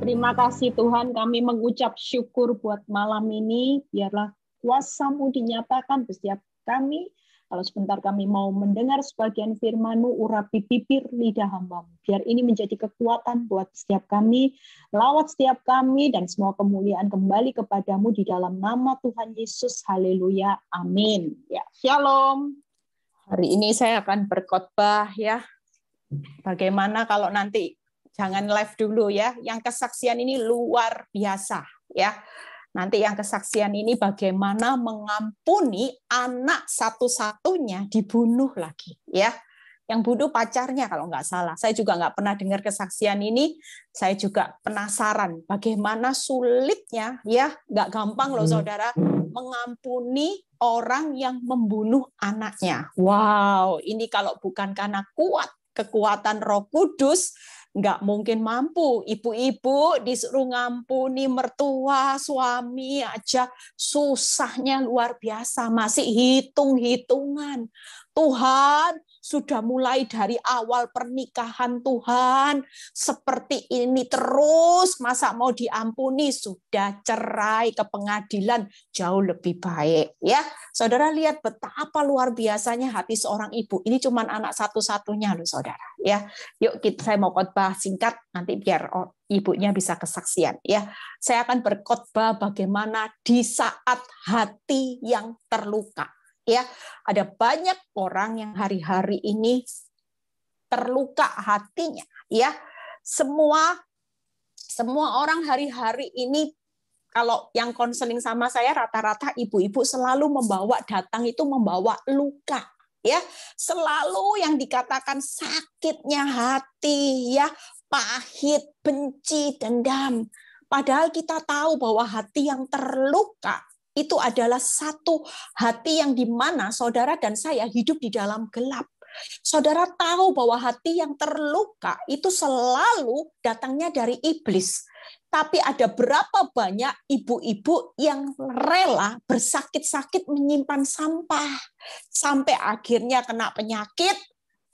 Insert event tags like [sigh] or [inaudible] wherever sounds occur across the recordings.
Terima kasih Tuhan kami mengucap syukur buat malam ini. Biarlah kuasamu dinyatakan setiap kami kalau sebentar kami mau mendengar sebagian firman-Mu, urapi pipir lidah hambamu. Biar ini menjadi kekuatan buat setiap kami, lawat setiap kami, dan semua kemuliaan kembali kepadamu di dalam nama Tuhan Yesus. Haleluya. Amin. Ya, shalom. Hari ini saya akan berkhotbah ya. Bagaimana kalau nanti jangan live dulu ya. Yang kesaksian ini luar biasa ya. Nanti yang kesaksian ini bagaimana mengampuni anak satu-satunya dibunuh lagi, ya. Yang bunuh pacarnya kalau nggak salah. Saya juga nggak pernah dengar kesaksian ini. Saya juga penasaran bagaimana sulitnya, ya nggak gampang loh saudara mengampuni orang yang membunuh anaknya. Wow, ini kalau bukan karena kuat kekuatan Roh Kudus nggak mungkin mampu. Ibu-ibu disuruh ngampuni mertua, suami aja susahnya luar biasa, masih hitung-hitungan. Tuhan sudah mulai dari awal pernikahan Tuhan seperti ini terus masa mau diampuni sudah cerai ke pengadilan jauh lebih baik ya saudara lihat betapa luar biasanya hati seorang ibu ini cuma anak satu-satunya loh saudara ya yuk kita saya mau khotbah singkat nanti biar oh, ibunya bisa kesaksian ya saya akan berkhotbah bagaimana di saat hati yang terluka ya ada banyak orang yang hari-hari ini terluka hatinya ya semua semua orang hari-hari ini kalau yang konseling sama saya rata-rata ibu-ibu selalu membawa datang itu membawa luka ya selalu yang dikatakan sakitnya hati ya pahit benci dendam padahal kita tahu bahwa hati yang terluka itu adalah satu hati yang dimana saudara dan saya hidup di dalam gelap. Saudara tahu bahwa hati yang terluka itu selalu datangnya dari iblis. Tapi ada berapa banyak ibu-ibu yang rela bersakit-sakit menyimpan sampah sampai akhirnya kena penyakit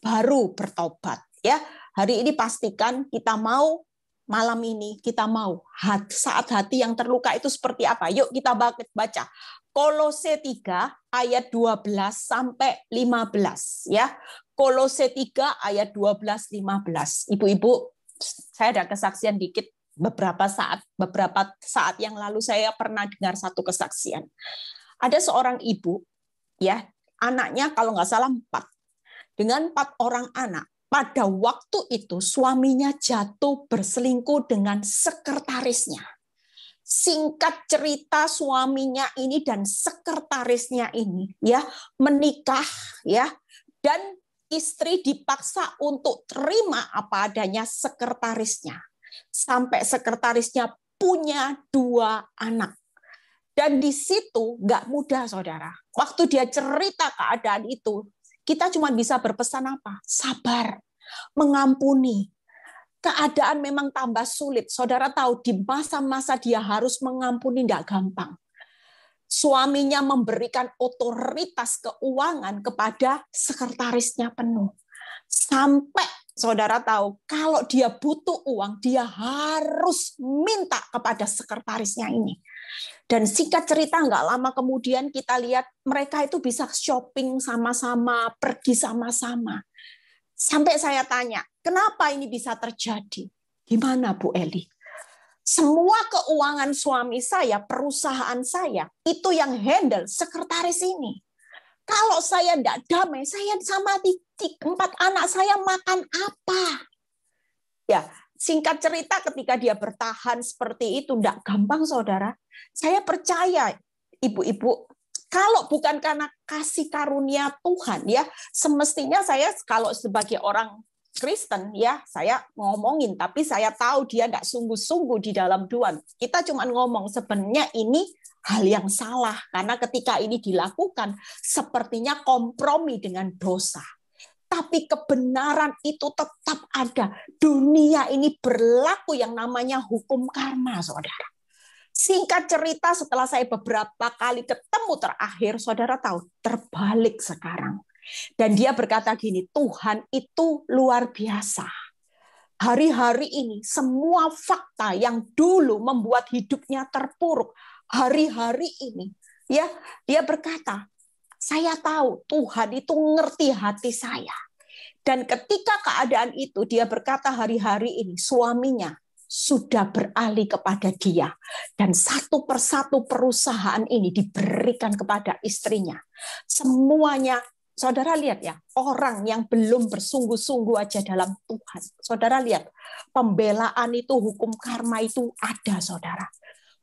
baru bertobat ya. Hari ini pastikan kita mau malam ini kita mau saat hati yang terluka itu seperti apa? Yuk kita baca. Kolose 3 ayat 12 sampai 15 ya. Kolose 3 ayat 12 15. Ibu-ibu, saya ada kesaksian dikit beberapa saat beberapa saat yang lalu saya pernah dengar satu kesaksian. Ada seorang ibu ya, anaknya kalau nggak salah empat. Dengan empat orang anak, pada waktu itu suaminya jatuh berselingkuh dengan sekretarisnya. Singkat cerita suaminya ini dan sekretarisnya ini ya menikah ya dan istri dipaksa untuk terima apa adanya sekretarisnya. Sampai sekretarisnya punya dua anak. Dan di situ nggak mudah, saudara. Waktu dia cerita keadaan itu, kita cuma bisa berpesan apa? Sabar, mengampuni. Keadaan memang tambah sulit. Saudara tahu di masa-masa dia harus mengampuni tidak gampang. Suaminya memberikan otoritas keuangan kepada sekretarisnya penuh. Sampai saudara tahu, kalau dia butuh uang, dia harus minta kepada sekretarisnya ini. Dan singkat cerita nggak lama kemudian kita lihat mereka itu bisa shopping sama-sama, pergi sama-sama. Sampai saya tanya, kenapa ini bisa terjadi? Gimana Bu Eli? Semua keuangan suami saya, perusahaan saya, itu yang handle sekretaris ini. Kalau saya tidak damai, saya sama titik empat anak saya makan apa? Ya, Singkat cerita ketika dia bertahan seperti itu tidak gampang saudara. Saya percaya ibu-ibu kalau bukan karena kasih karunia Tuhan ya semestinya saya kalau sebagai orang Kristen ya saya ngomongin tapi saya tahu dia tidak sungguh-sungguh di dalam Tuhan. Kita cuma ngomong sebenarnya ini hal yang salah karena ketika ini dilakukan sepertinya kompromi dengan dosa tapi kebenaran itu tetap ada. Dunia ini berlaku yang namanya hukum karma, saudara. Singkat cerita, setelah saya beberapa kali ketemu terakhir, saudara tahu terbalik sekarang. Dan dia berkata gini, Tuhan itu luar biasa. Hari-hari ini semua fakta yang dulu membuat hidupnya terpuruk, hari-hari ini ya dia berkata, saya tahu Tuhan itu ngerti hati saya. Dan ketika keadaan itu dia berkata hari-hari ini suaminya sudah beralih kepada dia. Dan satu persatu perusahaan ini diberikan kepada istrinya. Semuanya, saudara lihat ya, orang yang belum bersungguh-sungguh aja dalam Tuhan. Saudara lihat, pembelaan itu, hukum karma itu ada saudara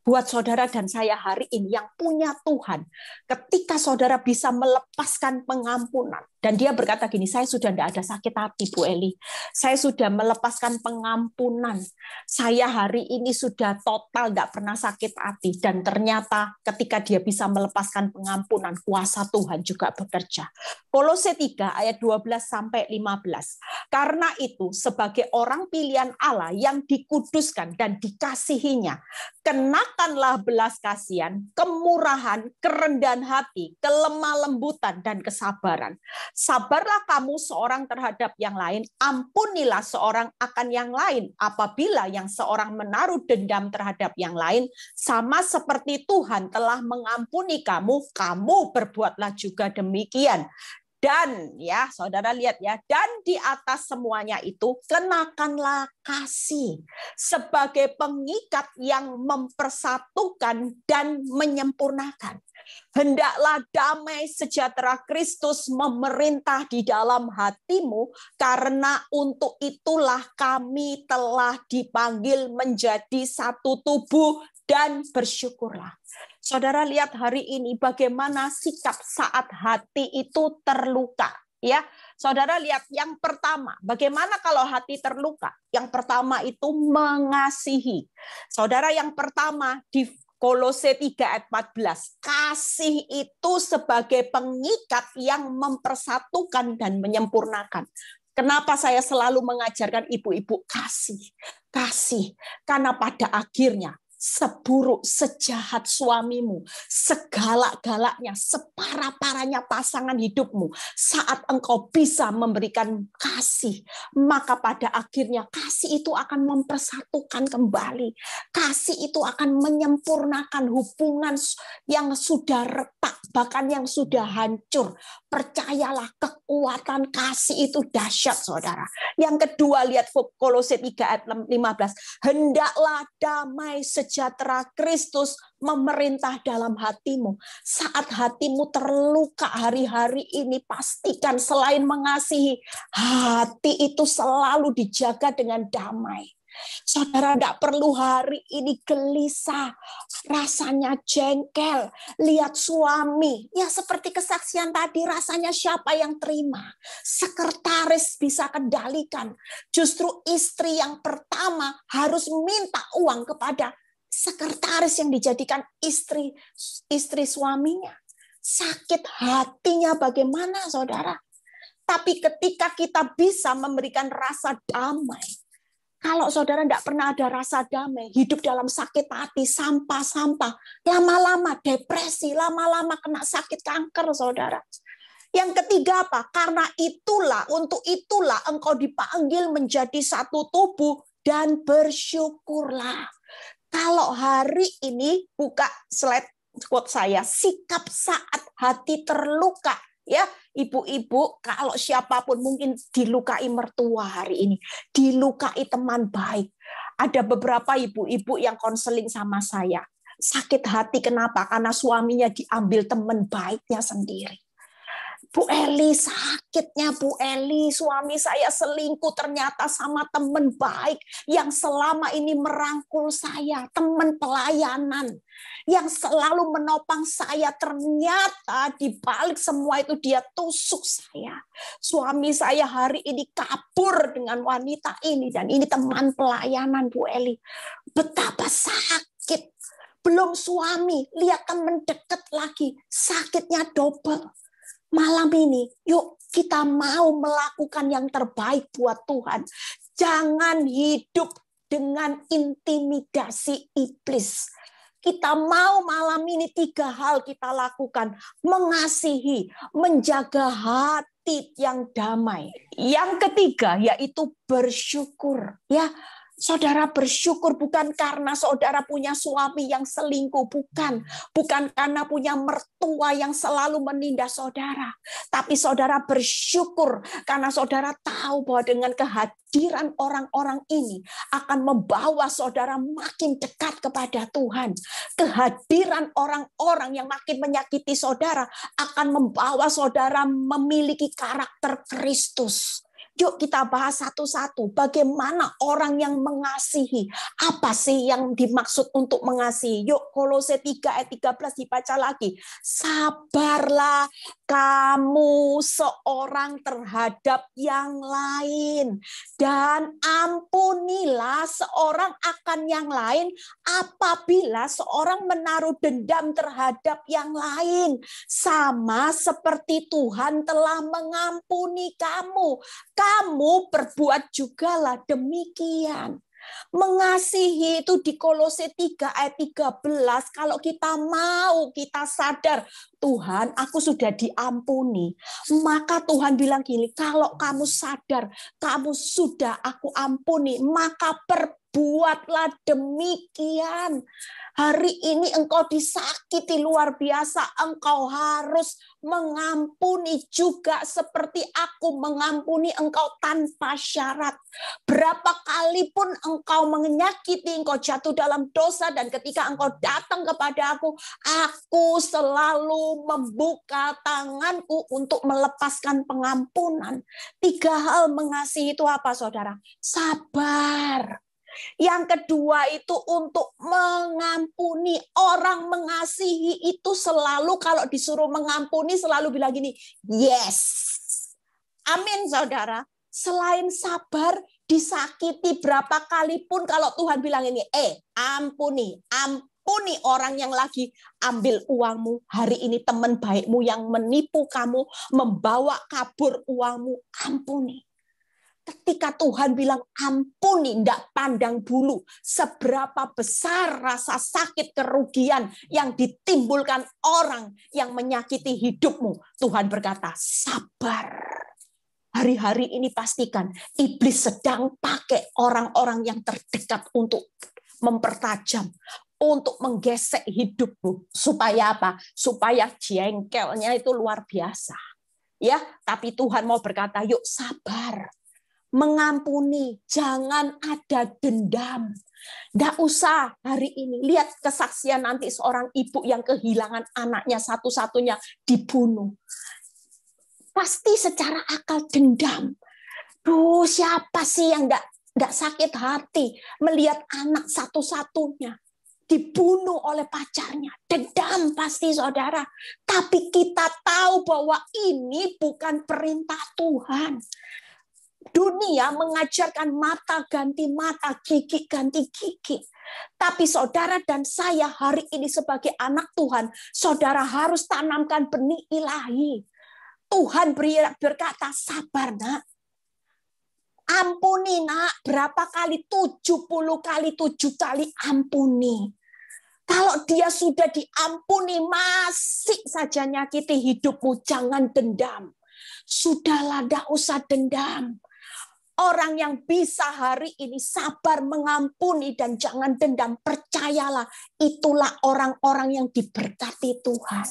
buat saudara dan saya hari ini yang punya Tuhan. Ketika saudara bisa melepaskan pengampunan, dan dia berkata gini, saya sudah tidak ada sakit hati, Bu Eli. Saya sudah melepaskan pengampunan. Saya hari ini sudah total tidak pernah sakit hati. Dan ternyata ketika dia bisa melepaskan pengampunan, kuasa Tuhan juga bekerja. Kolose 3 ayat 12 sampai 15. Karena itu, sebagai orang pilihan Allah yang dikuduskan dan dikasihinya, kenakanlah belas kasihan, kemurahan, kerendahan hati, kelemah lembutan, dan kesabaran Sabarlah kamu seorang terhadap yang lain, ampunilah seorang akan yang lain apabila yang seorang menaruh dendam terhadap yang lain, sama seperti Tuhan telah mengampuni kamu, kamu berbuatlah juga demikian dan ya saudara lihat ya dan di atas semuanya itu kenakanlah kasih sebagai pengikat yang mempersatukan dan menyempurnakan Hendaklah damai sejahtera Kristus memerintah di dalam hatimu, karena untuk itulah kami telah dipanggil menjadi satu tubuh dan bersyukurlah. Saudara lihat hari ini bagaimana sikap saat hati itu terluka, ya. Saudara lihat yang pertama, bagaimana kalau hati terluka? Yang pertama itu mengasihi. Saudara yang pertama di Kolose 3 ayat 14. Kasih itu sebagai pengikat yang mempersatukan dan menyempurnakan. Kenapa saya selalu mengajarkan ibu-ibu kasih, kasih. Karena pada akhirnya seburuk, sejahat suamimu, segala galaknya separah-parahnya pasangan hidupmu, saat engkau bisa memberikan kasih, maka pada akhirnya kasih itu akan mempersatukan kembali. Kasih itu akan menyempurnakan hubungan yang sudah retak, bahkan yang sudah hancur. Percayalah kekuatan kasih itu dahsyat, saudara. Yang kedua, lihat Kolose 3 ayat 15. Hendaklah damai sejahat sejahtera Kristus memerintah dalam hatimu. Saat hatimu terluka hari-hari ini, pastikan selain mengasihi, hati itu selalu dijaga dengan damai. Saudara tidak perlu hari ini gelisah, rasanya jengkel, lihat suami. Ya seperti kesaksian tadi, rasanya siapa yang terima. Sekretaris bisa kendalikan. Justru istri yang pertama harus minta uang kepada sekretaris yang dijadikan istri istri suaminya. Sakit hatinya bagaimana Saudara? Tapi ketika kita bisa memberikan rasa damai, kalau saudara tidak pernah ada rasa damai, hidup dalam sakit hati, sampah-sampah, lama-lama depresi, lama-lama kena sakit kanker, saudara. Yang ketiga apa? Karena itulah, untuk itulah engkau dipanggil menjadi satu tubuh dan bersyukurlah. Kalau hari ini buka slide quote saya, sikap saat hati terluka ya ibu-ibu kalau siapapun mungkin dilukai mertua hari ini dilukai teman baik ada beberapa ibu-ibu yang konseling sama saya sakit hati kenapa karena suaminya diambil teman baiknya sendiri Bu Eli sakitnya Bu Eli, suami saya selingkuh ternyata sama teman baik yang selama ini merangkul saya, teman pelayanan yang selalu menopang saya ternyata di balik semua itu dia tusuk saya. Suami saya hari ini kabur dengan wanita ini dan ini teman pelayanan Bu Eli. Betapa sakit. Belum suami, lihat teman mendekat lagi, sakitnya double malam ini, yuk kita mau melakukan yang terbaik buat Tuhan. Jangan hidup dengan intimidasi iblis. Kita mau malam ini tiga hal kita lakukan. Mengasihi, menjaga hati yang damai. Yang ketiga yaitu bersyukur. Ya, Saudara bersyukur bukan karena saudara punya suami yang selingkuh, bukan. Bukan karena punya mertua yang selalu menindas saudara. Tapi saudara bersyukur karena saudara tahu bahwa dengan kehadiran orang-orang ini akan membawa saudara makin dekat kepada Tuhan. Kehadiran orang-orang yang makin menyakiti saudara akan membawa saudara memiliki karakter Kristus. Yuk kita bahas satu-satu bagaimana orang yang mengasihi. Apa sih yang dimaksud untuk mengasihi? Yuk Kolose 3 ayat 13 dibaca lagi. Sabarlah kamu seorang terhadap yang lain dan ampunilah seorang akan yang lain apabila seorang menaruh dendam terhadap yang lain sama seperti Tuhan telah mengampuni kamu. Kamu kamu perbuat jugalah demikian. Mengasihi itu di Kolose 3 ayat 13. Kalau kita mau, kita sadar, Tuhan, aku sudah diampuni. Maka Tuhan bilang gini, kalau kamu sadar, kamu sudah aku ampuni, maka perbuat Buatlah demikian. Hari ini engkau disakiti luar biasa. Engkau harus mengampuni juga seperti aku mengampuni engkau tanpa syarat. Berapa kali pun engkau menyakiti, engkau jatuh dalam dosa, dan ketika engkau datang kepada aku, aku selalu membuka tanganku untuk melepaskan pengampunan. Tiga hal mengasihi itu apa, saudara? Sabar yang kedua itu untuk mengampuni orang mengasihi itu selalu kalau disuruh mengampuni selalu bilang gini, yes. Amin saudara. Selain sabar, disakiti berapa kali pun kalau Tuhan bilang ini, eh ampuni, ampuni orang yang lagi ambil uangmu. Hari ini teman baikmu yang menipu kamu, membawa kabur uangmu, ampuni ketika Tuhan bilang ampuni, tidak pandang bulu, seberapa besar rasa sakit kerugian yang ditimbulkan orang yang menyakiti hidupmu. Tuhan berkata, sabar. Hari-hari ini pastikan iblis sedang pakai orang-orang yang terdekat untuk mempertajam, untuk menggesek hidupmu. Supaya apa? Supaya jengkelnya itu luar biasa. Ya, tapi Tuhan mau berkata, yuk sabar mengampuni, jangan ada dendam. Tidak usah hari ini. Lihat kesaksian nanti seorang ibu yang kehilangan anaknya satu-satunya dibunuh. Pasti secara akal dendam. Duh, siapa sih yang tidak nggak sakit hati melihat anak satu-satunya dibunuh oleh pacarnya. Dendam pasti saudara. Tapi kita tahu bahwa ini bukan perintah Tuhan dunia mengajarkan mata ganti mata, gigi ganti gigi. Tapi saudara dan saya hari ini sebagai anak Tuhan, saudara harus tanamkan benih ilahi. Tuhan beri berkata, sabar nak. Ampuni nak, berapa kali? 70 kali, 7 kali ampuni. Kalau dia sudah diampuni, masih saja nyakiti hidupmu, jangan dendam. Sudahlah, tidak usah dendam. Orang yang bisa hari ini sabar mengampuni dan jangan dendam, percayalah itulah orang-orang yang diberkati Tuhan.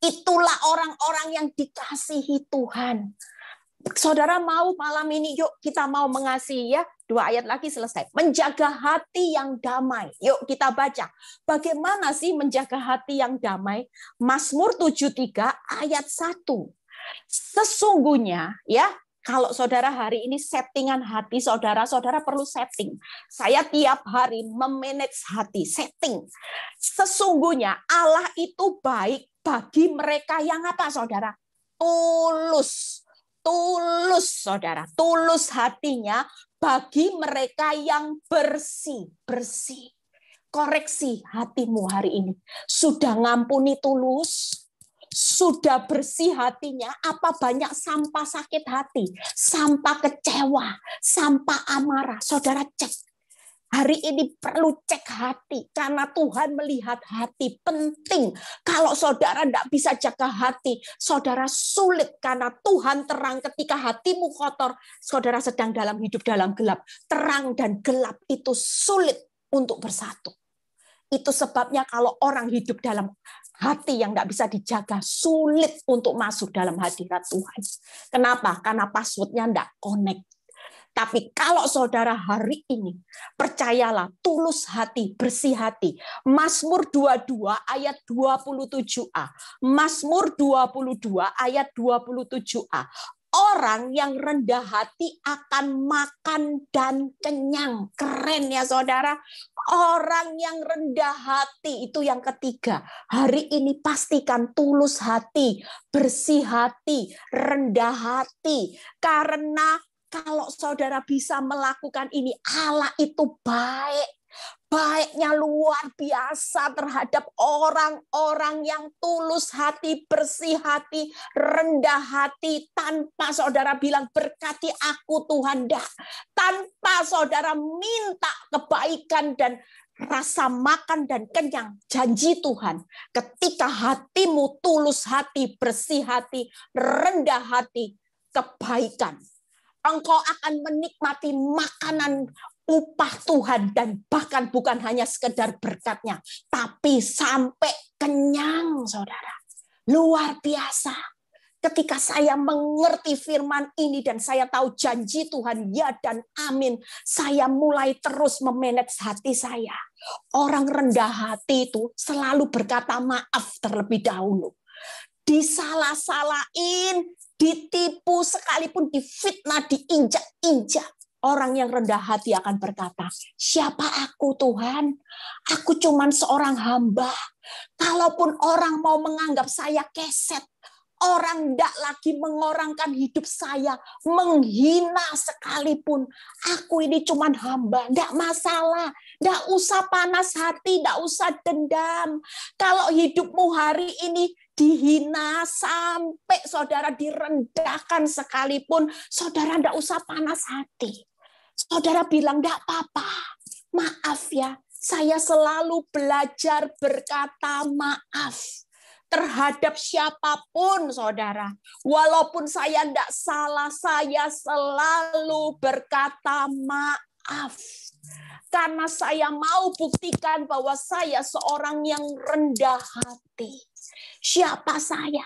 Itulah orang-orang yang dikasihi Tuhan. Saudara mau malam ini yuk kita mau mengasihi ya. Dua ayat lagi selesai. Menjaga hati yang damai. Yuk kita baca. Bagaimana sih menjaga hati yang damai? Mazmur 73 ayat 1. Sesungguhnya ya kalau saudara hari ini settingan hati saudara, saudara perlu setting. Saya tiap hari memanage hati, setting. Sesungguhnya Allah itu baik bagi mereka yang apa saudara? Tulus. Tulus saudara, tulus hatinya bagi mereka yang bersih, bersih. Koreksi hatimu hari ini. Sudah ngampuni tulus, sudah bersih hatinya, apa banyak sampah sakit hati, sampah kecewa, sampah amarah. Saudara cek. Hari ini perlu cek hati karena Tuhan melihat hati penting. Kalau saudara tidak bisa jaga hati, saudara sulit karena Tuhan terang ketika hatimu kotor. Saudara sedang dalam hidup dalam gelap. Terang dan gelap itu sulit untuk bersatu. Itu sebabnya kalau orang hidup dalam hati yang tidak bisa dijaga sulit untuk masuk dalam hadirat Tuhan. Kenapa? Karena passwordnya tidak connect. Tapi kalau saudara hari ini, percayalah tulus hati, bersih hati. Mazmur 22 ayat 27a. Mazmur 22 ayat 27a orang yang rendah hati akan makan dan kenyang. Keren ya saudara. Orang yang rendah hati itu yang ketiga. Hari ini pastikan tulus hati, bersih hati, rendah hati. Karena kalau saudara bisa melakukan ini, Allah itu baik baiknya luar biasa terhadap orang-orang yang tulus hati, bersih hati, rendah hati, tanpa saudara bilang berkati aku Tuhan, dah. tanpa saudara minta kebaikan dan rasa makan dan kenyang janji Tuhan ketika hatimu tulus hati bersih hati rendah hati kebaikan engkau akan menikmati makanan upah Tuhan dan bahkan bukan hanya sekedar berkatnya, tapi sampai kenyang, saudara. Luar biasa. Ketika saya mengerti firman ini dan saya tahu janji Tuhan ya dan amin, saya mulai terus memanage hati saya. Orang rendah hati itu selalu berkata maaf terlebih dahulu. Disalah-salahin, ditipu sekalipun difitnah, diinjak-injak Orang yang rendah hati akan berkata, "Siapa aku, Tuhan? Aku cuman seorang hamba. Kalaupun orang mau menganggap saya keset, orang tidak lagi mengorangkan hidup saya, menghina sekalipun. Aku ini cuman hamba, tidak masalah. Tidak usah panas hati, tidak usah dendam. Kalau hidupmu hari ini dihina sampai saudara direndahkan sekalipun, saudara tidak usah panas hati. Saudara bilang, tidak apa-apa. Maaf ya, saya selalu belajar berkata maaf terhadap siapapun, saudara. Walaupun saya tidak salah, saya selalu berkata maaf. Karena saya mau buktikan bahwa saya seorang yang rendah hati. Siapa saya?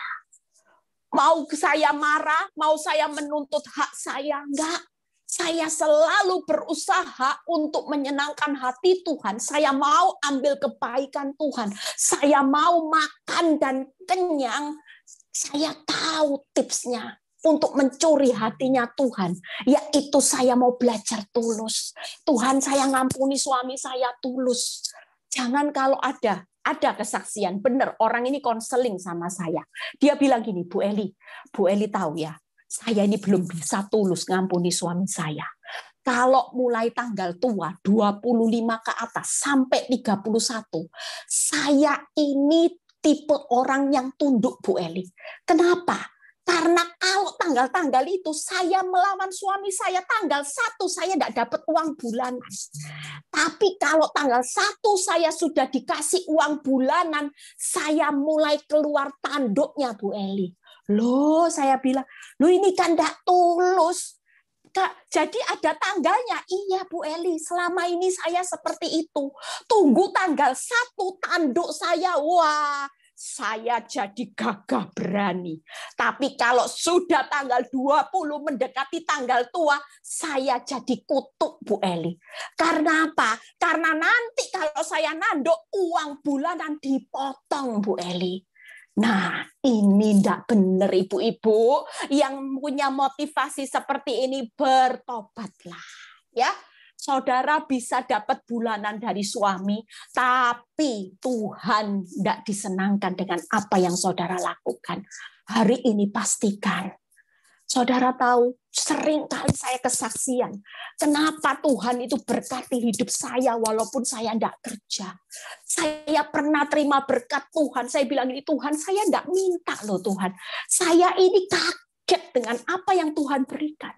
Mau saya marah, mau saya menuntut hak saya, enggak. Saya selalu berusaha untuk menyenangkan hati Tuhan. Saya mau ambil kebaikan Tuhan. Saya mau makan dan kenyang. Saya tahu tipsnya untuk mencuri hatinya Tuhan, yaitu saya mau belajar tulus. Tuhan, saya ngampuni suami saya tulus. Jangan kalau ada ada kesaksian, benar orang ini konseling sama saya. Dia bilang gini, Bu Eli, Bu Eli tahu ya, saya ini belum bisa tulus ngampuni suami saya. Kalau mulai tanggal tua 25 ke atas sampai 31, saya ini tipe orang yang tunduk Bu Eli. Kenapa? Karena kalau tanggal-tanggal itu saya melawan suami saya tanggal satu saya tidak dapat uang bulanan. Tapi kalau tanggal satu saya sudah dikasih uang bulanan, saya mulai keluar tanduknya Bu Eli Loh, saya bilang, loh ini kan tidak tulus. Kak, jadi ada tanggalnya. Iya, Bu Eli, selama ini saya seperti itu. Tunggu tanggal satu tanduk saya. Wah, saya jadi gagah berani. Tapi kalau sudah tanggal 20 mendekati tanggal tua, saya jadi kutuk Bu Eli. Karena apa? Karena nanti kalau saya nanduk uang bulanan dipotong Bu Eli. Nah, ini tidak benar ibu-ibu yang punya motivasi seperti ini bertobatlah ya. Saudara bisa dapat bulanan dari suami, tapi Tuhan tidak disenangkan dengan apa yang saudara lakukan. Hari ini pastikan Saudara tahu, sering kali saya kesaksian. Kenapa Tuhan itu berkati hidup saya walaupun saya tidak kerja. Saya pernah terima berkat Tuhan. Saya bilang ini Tuhan, saya tidak minta loh Tuhan. Saya ini kaget dengan apa yang Tuhan berikan.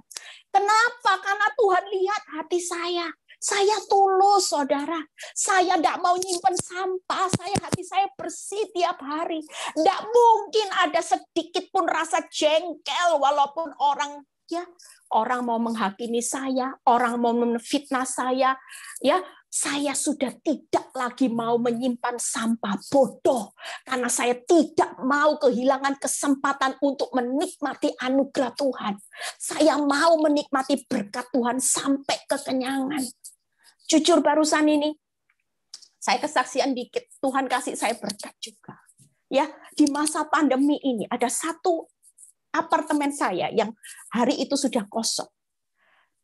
Kenapa? Karena Tuhan lihat hati saya. Saya tulus, saudara. Saya tidak mau nyimpen sampah. Saya hati saya bersih tiap hari. Tidak mungkin ada sedikit pun rasa jengkel walaupun orang ya orang mau menghakimi saya, orang mau menfitnah saya, ya saya sudah tidak lagi mau menyimpan sampah bodoh karena saya tidak mau kehilangan kesempatan untuk menikmati anugerah Tuhan. Saya mau menikmati berkat Tuhan sampai kekenyangan jujur barusan ini. Saya kesaksian dikit, Tuhan kasih saya berkat juga. Ya, di masa pandemi ini ada satu apartemen saya yang hari itu sudah kosong.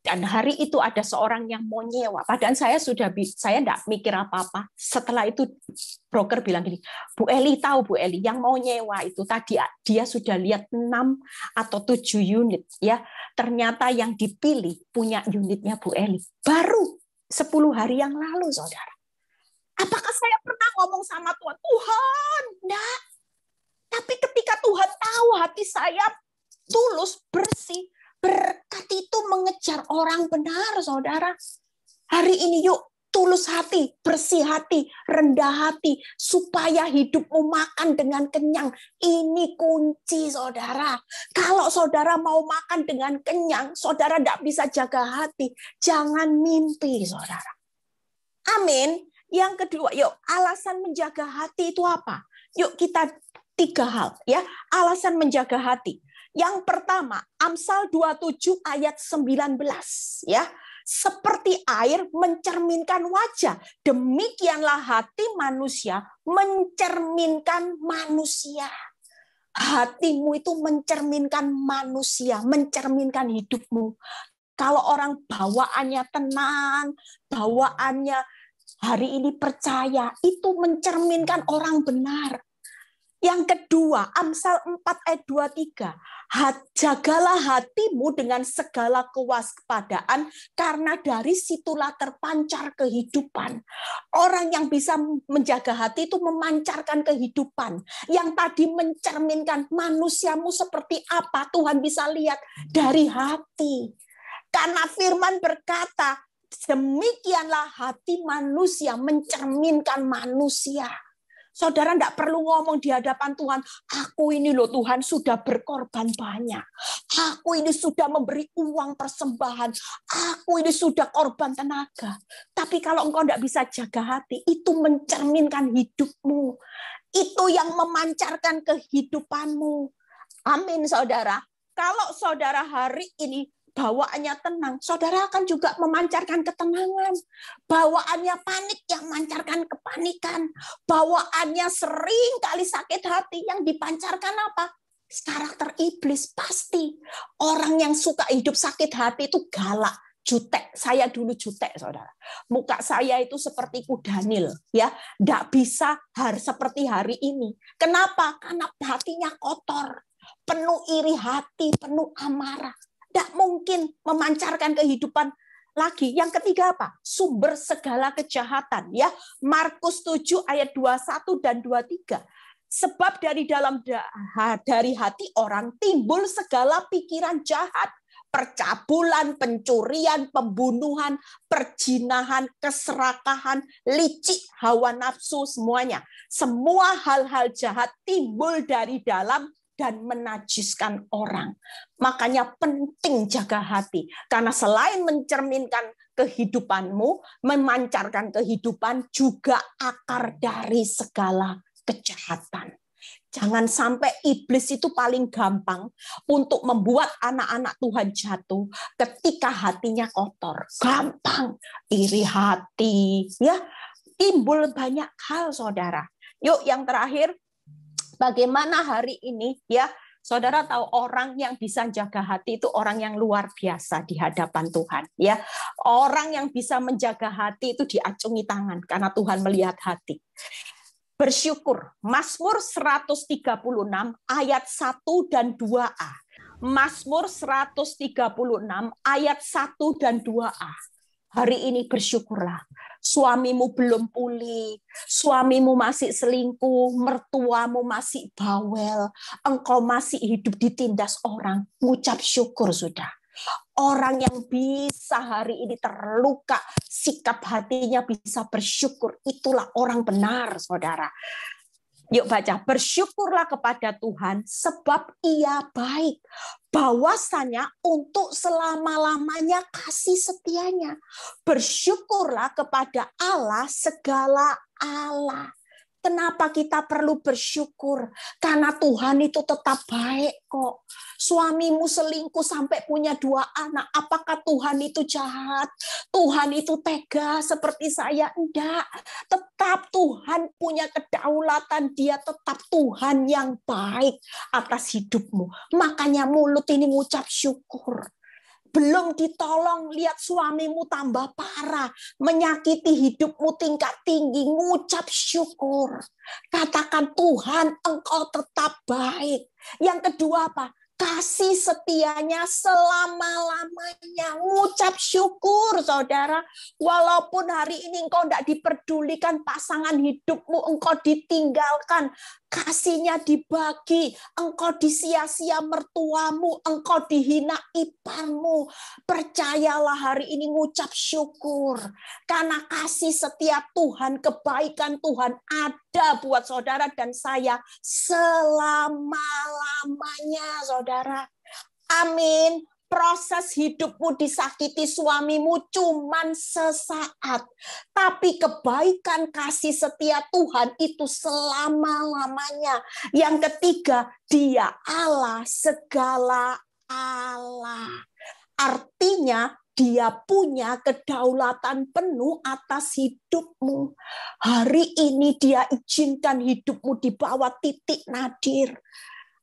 Dan hari itu ada seorang yang mau nyewa. Padahal saya sudah saya tidak mikir apa-apa. Setelah itu broker bilang gini, Bu Eli tahu Bu Eli yang mau nyewa itu tadi dia sudah lihat enam atau tujuh unit ya. Ternyata yang dipilih punya unitnya Bu Eli. Baru 10 hari yang lalu, saudara. Apakah saya pernah ngomong sama Tuhan, Tuhan, enggak. Tapi ketika Tuhan tahu hati saya tulus, bersih, berkat itu mengejar orang benar, saudara. Hari ini yuk tulus hati, bersih hati, rendah hati, supaya hidupmu makan dengan kenyang. Ini kunci saudara. Kalau saudara mau makan dengan kenyang, saudara tidak bisa jaga hati. Jangan mimpi saudara. Amin. Yang kedua, yuk alasan menjaga hati itu apa? Yuk kita tiga hal ya, alasan menjaga hati. Yang pertama, Amsal 27 ayat 19 ya seperti air mencerminkan wajah. Demikianlah hati manusia mencerminkan manusia. Hatimu itu mencerminkan manusia, mencerminkan hidupmu. Kalau orang bawaannya tenang, bawaannya hari ini percaya, itu mencerminkan orang benar. Yang kedua, Amsal 4 ayat 23. Hat, jagalah hatimu dengan segala kewaspadaan karena dari situlah terpancar kehidupan. Orang yang bisa menjaga hati itu memancarkan kehidupan. Yang tadi mencerminkan manusiamu seperti apa, Tuhan bisa lihat dari hati. Karena firman berkata, demikianlah hati manusia mencerminkan manusia Saudara tidak perlu ngomong di hadapan Tuhan, aku ini loh Tuhan sudah berkorban banyak. Aku ini sudah memberi uang persembahan. Aku ini sudah korban tenaga. Tapi kalau engkau tidak bisa jaga hati, itu mencerminkan hidupmu. Itu yang memancarkan kehidupanmu. Amin saudara. Kalau saudara hari ini bawaannya tenang, saudara akan juga memancarkan ketenangan. Bawaannya panik yang memancarkan kepanikan. Bawaannya sering kali sakit hati yang dipancarkan apa? Karakter iblis pasti. Orang yang suka hidup sakit hati itu galak jutek. Saya dulu jutek, saudara. Muka saya itu seperti kudanil, ya, tidak bisa hari seperti hari ini. Kenapa? Karena hatinya kotor, penuh iri hati, penuh amarah. Tidak mungkin memancarkan kehidupan lagi. Yang ketiga apa? Sumber segala kejahatan ya. Markus 7 ayat 21 dan 23. Sebab dari dalam dari hati orang timbul segala pikiran jahat, percabulan, pencurian, pembunuhan, perjinahan, keserakahan, licik, hawa nafsu semuanya. Semua hal-hal jahat timbul dari dalam dan menajiskan orang. Makanya penting jaga hati. Karena selain mencerminkan kehidupanmu, memancarkan kehidupan juga akar dari segala kejahatan. Jangan sampai iblis itu paling gampang untuk membuat anak-anak Tuhan jatuh ketika hatinya kotor. Gampang iri hati, ya timbul banyak hal saudara. Yuk yang terakhir Bagaimana hari ini ya Saudara tahu orang yang bisa jaga hati itu orang yang luar biasa di hadapan Tuhan ya. Orang yang bisa menjaga hati itu diacungi tangan karena Tuhan melihat hati. Bersyukur. Mazmur 136 ayat 1 dan 2a. Mazmur 136 ayat 1 dan 2a. Hari ini bersyukurlah suamimu belum pulih, suamimu masih selingkuh, mertuamu masih bawel, engkau masih hidup ditindas orang, Ucap syukur sudah. Orang yang bisa hari ini terluka, sikap hatinya bisa bersyukur, itulah orang benar, saudara. Yuk baca, bersyukurlah kepada Tuhan sebab ia baik. Bahwasanya untuk selama-lamanya kasih setianya. Bersyukurlah kepada Allah segala Allah. Kenapa kita perlu bersyukur? Karena Tuhan itu tetap baik kok. Suamimu selingkuh sampai punya dua anak. Apakah Tuhan itu jahat? Tuhan itu tega seperti saya? Enggak. Tetap Tuhan punya kedaulatan. Dia tetap Tuhan yang baik atas hidupmu. Makanya mulut ini mengucap syukur belum ditolong, lihat suamimu tambah parah, menyakiti hidupmu tingkat tinggi, ngucap syukur. Katakan Tuhan, engkau tetap baik. Yang kedua apa? kasih setianya selama-lamanya. Ngucap syukur, saudara. Walaupun hari ini engkau tidak diperdulikan pasangan hidupmu, engkau ditinggalkan, kasihnya dibagi, engkau disia-sia mertuamu, engkau dihina iparmu. Percayalah hari ini ngucap syukur. Karena kasih setia Tuhan, kebaikan Tuhan ada ada buat saudara dan saya selama-lamanya, saudara. Amin. Proses hidupmu disakiti suamimu cuma sesaat. Tapi kebaikan kasih setia Tuhan itu selama-lamanya. Yang ketiga, dia Allah segala Allah. Artinya dia punya kedaulatan penuh atas hidupmu. Hari ini dia izinkan hidupmu di bawah titik nadir.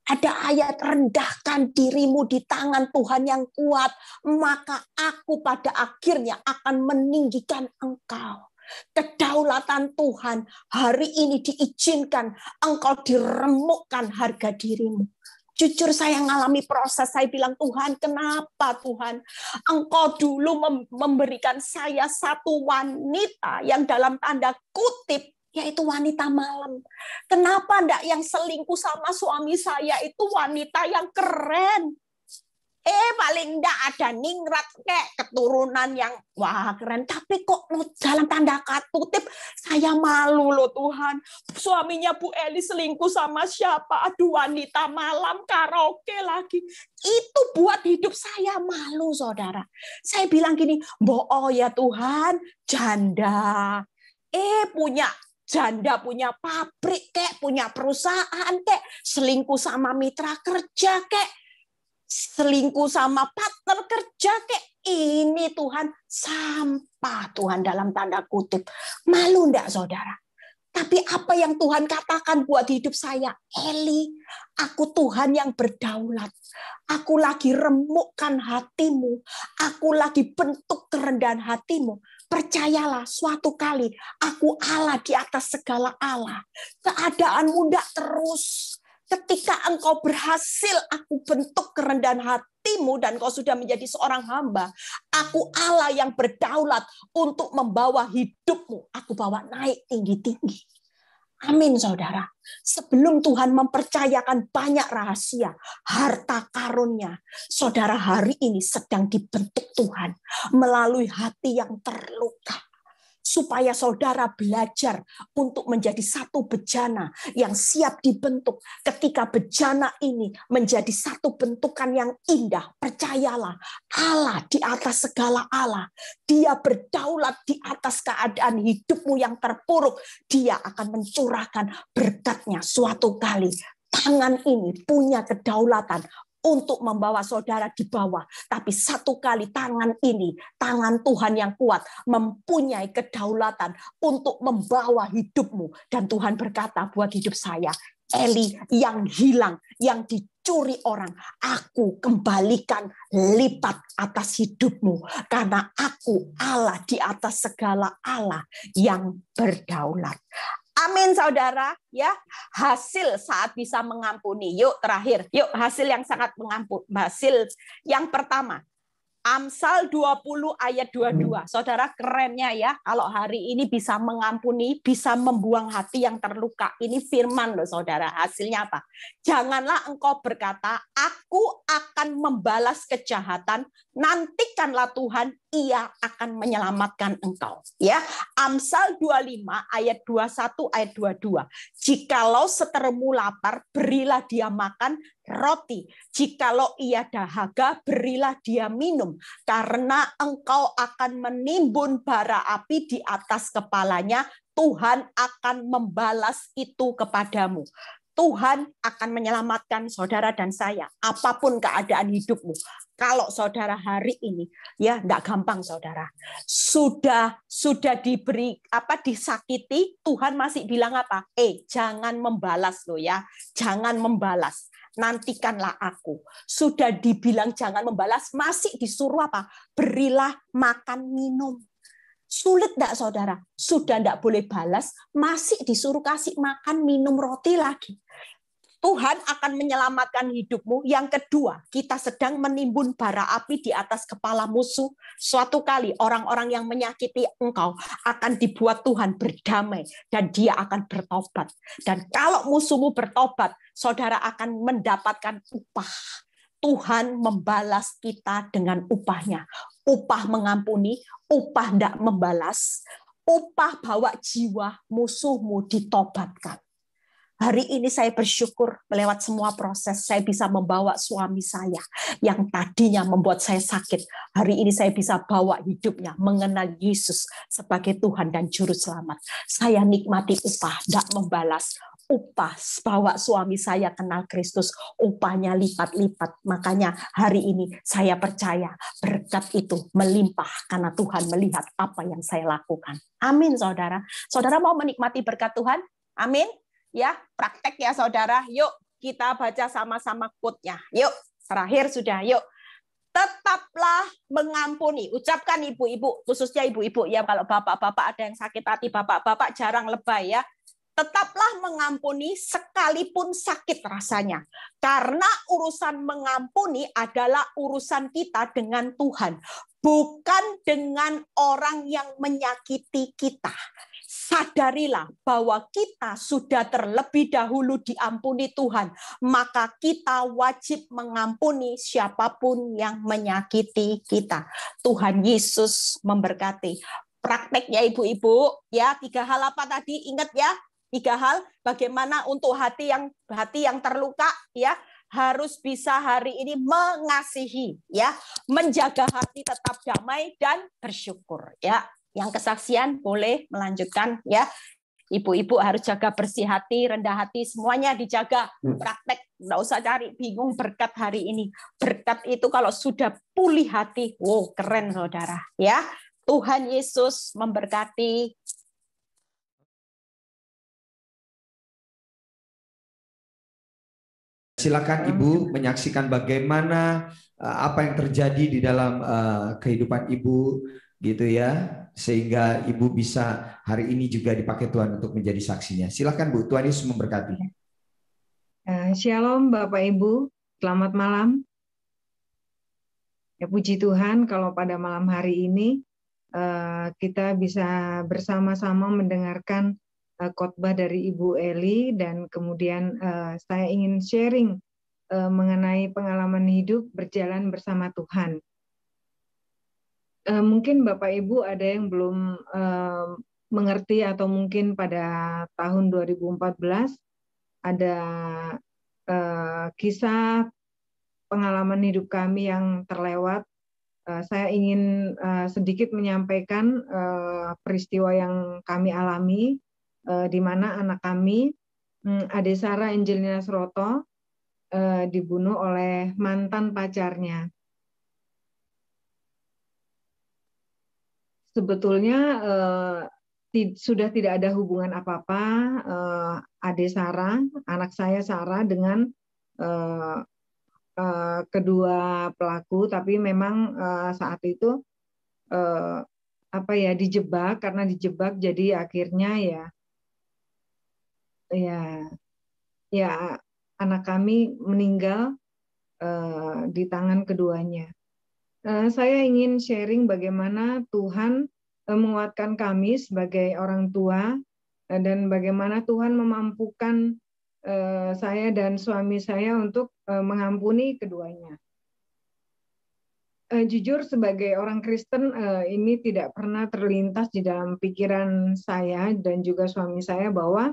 Ada ayat rendahkan dirimu di tangan Tuhan yang kuat, maka aku pada akhirnya akan meninggikan engkau. Kedaulatan Tuhan hari ini diizinkan engkau diremukkan harga dirimu Jujur saya mengalami proses, saya bilang, Tuhan kenapa Tuhan? Engkau dulu memberikan saya satu wanita yang dalam tanda kutip yaitu wanita malam. Kenapa enggak yang selingkuh sama suami saya itu wanita yang keren? Eh paling enggak ada ningrat kek keturunan yang wah keren. Tapi kok lo dalam tanda kutip saya malu lo Tuhan. Suaminya Bu Eli selingkuh sama siapa? Aduh wanita malam karaoke lagi. Itu buat hidup saya malu saudara. Saya bilang gini, bohong oh ya Tuhan, janda. Eh punya janda punya pabrik kek, punya perusahaan kek, selingkuh sama mitra kerja kek, selingkuh sama partner kerja kayak Ini Tuhan sampah Tuhan dalam tanda kutip. Malu ndak saudara? Tapi apa yang Tuhan katakan buat hidup saya? Eli, aku Tuhan yang berdaulat. Aku lagi remukkan hatimu. Aku lagi bentuk kerendahan hatimu. Percayalah suatu kali aku Allah di atas segala Allah. Keadaanmu tidak terus Ketika engkau berhasil aku bentuk kerendahan hatimu dan kau sudah menjadi seorang hamba, aku Allah yang berdaulat untuk membawa hidupmu. Aku bawa naik tinggi-tinggi. Amin saudara. Sebelum Tuhan mempercayakan banyak rahasia, harta karunnya, saudara hari ini sedang dibentuk Tuhan melalui hati yang terluka supaya saudara belajar untuk menjadi satu bejana yang siap dibentuk ketika bejana ini menjadi satu bentukan yang indah percayalah Allah di atas segala Allah dia berdaulat di atas keadaan hidupmu yang terpuruk dia akan mencurahkan berkatnya suatu kali tangan ini punya kedaulatan untuk membawa saudara di bawah. Tapi satu kali tangan ini, tangan Tuhan yang kuat, mempunyai kedaulatan untuk membawa hidupmu. Dan Tuhan berkata buat hidup saya, Eli yang hilang, yang dicuri orang, aku kembalikan lipat atas hidupmu. Karena aku Allah di atas segala Allah yang berdaulat. Amin saudara ya hasil saat bisa mengampuni. Yuk terakhir, yuk hasil yang sangat mengampuni. Hasil yang pertama, Amsal 20 ayat 22. Saudara kerennya ya, kalau hari ini bisa mengampuni, bisa membuang hati yang terluka. Ini firman loh saudara, hasilnya apa? Janganlah engkau berkata, aku akan membalas kejahatan, nantikanlah Tuhan ia akan menyelamatkan engkau. Ya, Amsal 25 ayat 21 ayat 22. Jikalau setermu lapar, berilah dia makan roti. Jikalau ia dahaga, berilah dia minum. Karena engkau akan menimbun bara api di atas kepalanya, Tuhan akan membalas itu kepadamu. Tuhan akan menyelamatkan saudara dan saya. Apapun keadaan hidupmu. Kalau saudara hari ini ya enggak gampang saudara. Sudah sudah diberi apa disakiti, Tuhan masih bilang apa? Eh, jangan membalas lo ya. Jangan membalas. Nantikanlah aku. Sudah dibilang jangan membalas, masih disuruh apa? Berilah makan minum Sulit enggak saudara? Sudah tidak boleh balas, masih disuruh kasih makan, minum roti lagi. Tuhan akan menyelamatkan hidupmu. Yang kedua, kita sedang menimbun bara api di atas kepala musuh. Suatu kali orang-orang yang menyakiti engkau akan dibuat Tuhan berdamai dan dia akan bertobat. Dan kalau musuhmu bertobat, saudara akan mendapatkan upah. Tuhan membalas kita dengan upahnya upah mengampuni, upah tidak membalas, upah bawa jiwa musuhmu ditobatkan. Hari ini saya bersyukur melewat semua proses saya bisa membawa suami saya yang tadinya membuat saya sakit. Hari ini saya bisa bawa hidupnya mengenal Yesus sebagai Tuhan dan Juru Selamat. Saya nikmati upah, tidak membalas upah bahwa suami saya kenal Kristus, upahnya lipat-lipat. Makanya hari ini saya percaya berkat itu melimpah karena Tuhan melihat apa yang saya lakukan. Amin, saudara. Saudara mau menikmati berkat Tuhan? Amin. Ya, praktek ya saudara. Yuk kita baca sama-sama quote-nya. Yuk, terakhir sudah. Yuk, tetaplah mengampuni. Ucapkan ibu-ibu, khususnya ibu-ibu ya kalau bapak-bapak ada yang sakit hati, bapak-bapak jarang lebay ya tetaplah mengampuni sekalipun sakit rasanya. Karena urusan mengampuni adalah urusan kita dengan Tuhan, bukan dengan orang yang menyakiti kita. Sadarilah bahwa kita sudah terlebih dahulu diampuni Tuhan, maka kita wajib mengampuni siapapun yang menyakiti kita. Tuhan Yesus memberkati prakteknya ibu-ibu ya tiga hal apa tadi ingat ya tiga hal bagaimana untuk hati yang hati yang terluka ya harus bisa hari ini mengasihi ya menjaga hati tetap damai dan bersyukur ya yang kesaksian boleh melanjutkan ya ibu-ibu harus jaga bersih hati rendah hati semuanya dijaga hmm. praktek nggak usah cari bingung berkat hari ini berkat itu kalau sudah pulih hati wow keren saudara ya Tuhan Yesus memberkati Silakan Ibu menyaksikan bagaimana eh, apa yang terjadi di dalam eh, kehidupan Ibu gitu ya sehingga Ibu bisa hari ini juga dipakai Tuhan untuk menjadi saksinya. Silakan Bu, Tuhan Yesus memberkati. Eh, shalom Bapak Ibu, selamat malam. Ya puji Tuhan kalau pada malam hari ini kita bisa bersama-sama mendengarkan Eh, khotbah dari Ibu Eli dan kemudian eh, saya ingin sharing eh, mengenai pengalaman hidup berjalan bersama Tuhan. Mungkin Bapak Ibu ada yang belum mengerti atau mungkin pada tahun 2014 ada kisah pengalaman hidup kami yang terlewat. Saya ingin sedikit menyampaikan peristiwa yang kami alami Eh, di mana anak kami hmm, Ade Sara Angelina Sroto eh, dibunuh oleh mantan pacarnya. Sebetulnya eh, sudah tidak ada hubungan apa-apa Ade Sara anak saya Sara dengan kedua pelaku, tapi memang saat itu apa ya dijebak karena dijebak jadi akhirnya ya ya ya anak kami meninggal uh, di tangan keduanya. Uh, saya ingin sharing bagaimana Tuhan uh, menguatkan kami sebagai orang tua uh, dan bagaimana Tuhan memampukan uh, saya dan suami saya untuk uh, mengampuni keduanya. Uh, jujur sebagai orang Kristen uh, ini tidak pernah terlintas di dalam pikiran saya dan juga suami saya bahwa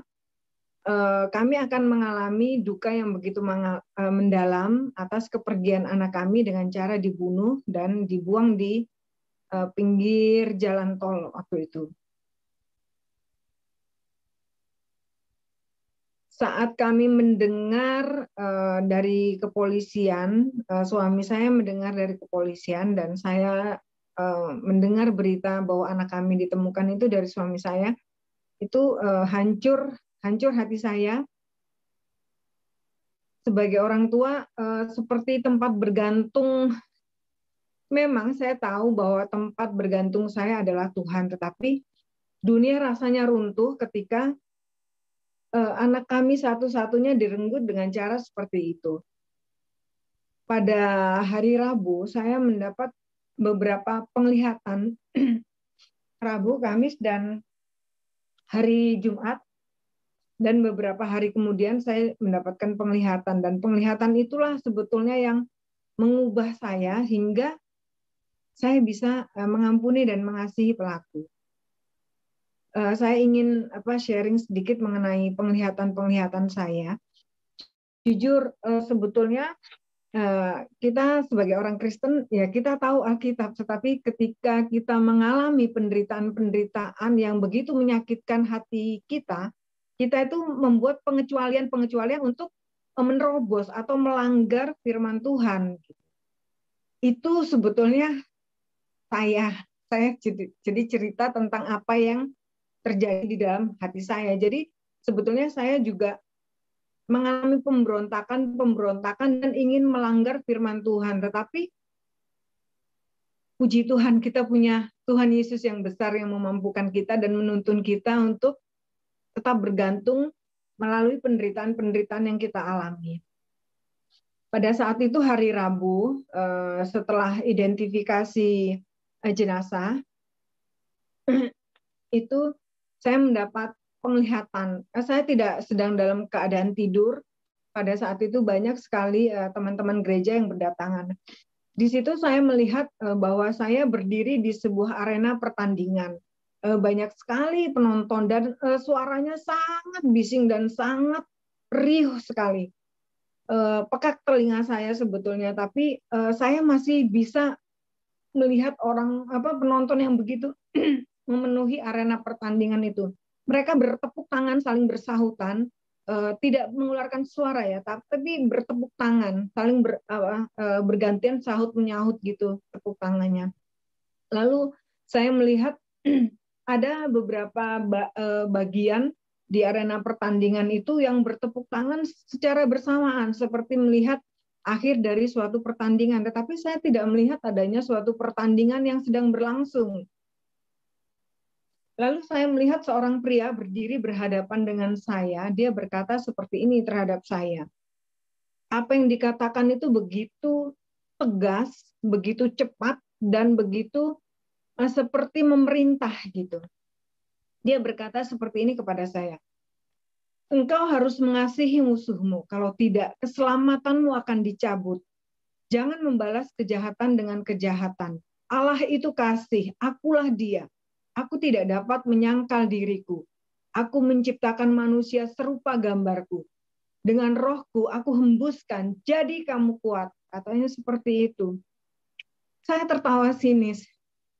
Eh, kami akan mengalami duka yang begitu eh, mendalam atas kepergian anak kami dengan cara dibunuh dan dibuang di eh, pinggir jalan tol waktu itu. Saat kami mendengar dari kepolisian, suami saya mendengar dari kepolisian dan saya mendengar berita bahwa anak kami ditemukan itu dari suami saya, itu hancur hancur hati saya sebagai orang tua eh, seperti tempat bergantung memang saya tahu bahwa tempat bergantung saya adalah Tuhan tetapi dunia rasanya runtuh ketika eh, anak kami satu-satunya direnggut dengan cara seperti itu pada hari Rabu saya mendapat beberapa penglihatan [clears throat] Rabu, Kamis dan hari Jumat dan beberapa hari kemudian saya mendapatkan penglihatan dan penglihatan itulah sebetulnya yang mengubah saya hingga saya bisa eh, mengampuni dan mengasihi pelaku. Eh, saya ingin apa sharing sedikit mengenai penglihatan-penglihatan saya. Jujur eh, sebetulnya kita sebagai orang Kristen ya kita tahu Alkitab, tetapi ketika kita mengalami penderitaan-penderitaan yang begitu menyakitkan hati kita, kita itu membuat pengecualian-pengecualian untuk eh, menerobos atau melanggar firman Tuhan. Itu sebetulnya saya saya jadi cerita tentang apa yang terjadi di dalam hati saya. Jadi sebetulnya saya juga mengalami pemberontakan, pemberontakan dan ingin melanggar firman Tuhan. Tetapi puji Tuhan kita punya Tuhan Yesus yang besar yang memampukan kita dan menuntun kita untuk tetap bergantung melalui penderitaan-penderitaan yang kita alami. Pada saat itu hari Rabu, eh, setelah identifikasi eh, jenazah, [clears throat] itu saya mendapat penglihatan. Eh, saya tidak sedang dalam keadaan tidur. Pada saat itu banyak sekali teman-teman gereja yang berdatangan. Di situ saya melihat bahwa saya berdiri di sebuah arena pertandingan. Eh, banyak sekali penonton dan eh, suaranya sangat bising dan sangat riuh sekali. Eh, pekak telinga saya sebetulnya, tapi saya masih bisa melihat orang apa penonton yang begitu [clears throat] memenuhi arena pertandingan itu. Mereka bertepuk tangan saling bersahutan, tidak mengeluarkan suara ya, tapi bertepuk tangan, saling ber, bergantian sahut menyahut gitu tepuk tangannya. Lalu saya melihat [clears throat] ada beberapa e, bagian di arena pertandingan itu yang bertepuk tangan secara bersamaan seperti melihat akhir dari suatu pertandingan tetapi saya tidak melihat adanya suatu pertandingan yang sedang berlangsung Lalu saya melihat seorang pria berdiri berhadapan dengan saya. Dia berkata seperti ini terhadap saya. Apa yang dikatakan itu begitu tegas, begitu cepat, dan begitu Eh, seperti memerintah gitu. Dia berkata seperti ini kepada saya. Engkau harus mengasihi musuhmu, kalau tidak keselamatanmu akan dicabut. Jangan membalas kejahatan dengan kejahatan. Allah itu kasih, akulah dia. Aku tidak dapat menyangkal diriku. Aku menciptakan manusia serupa gambarku. Dengan rohku aku hembuskan, jadi kamu kuat. Katanya seperti itu. Saya tertawa sinis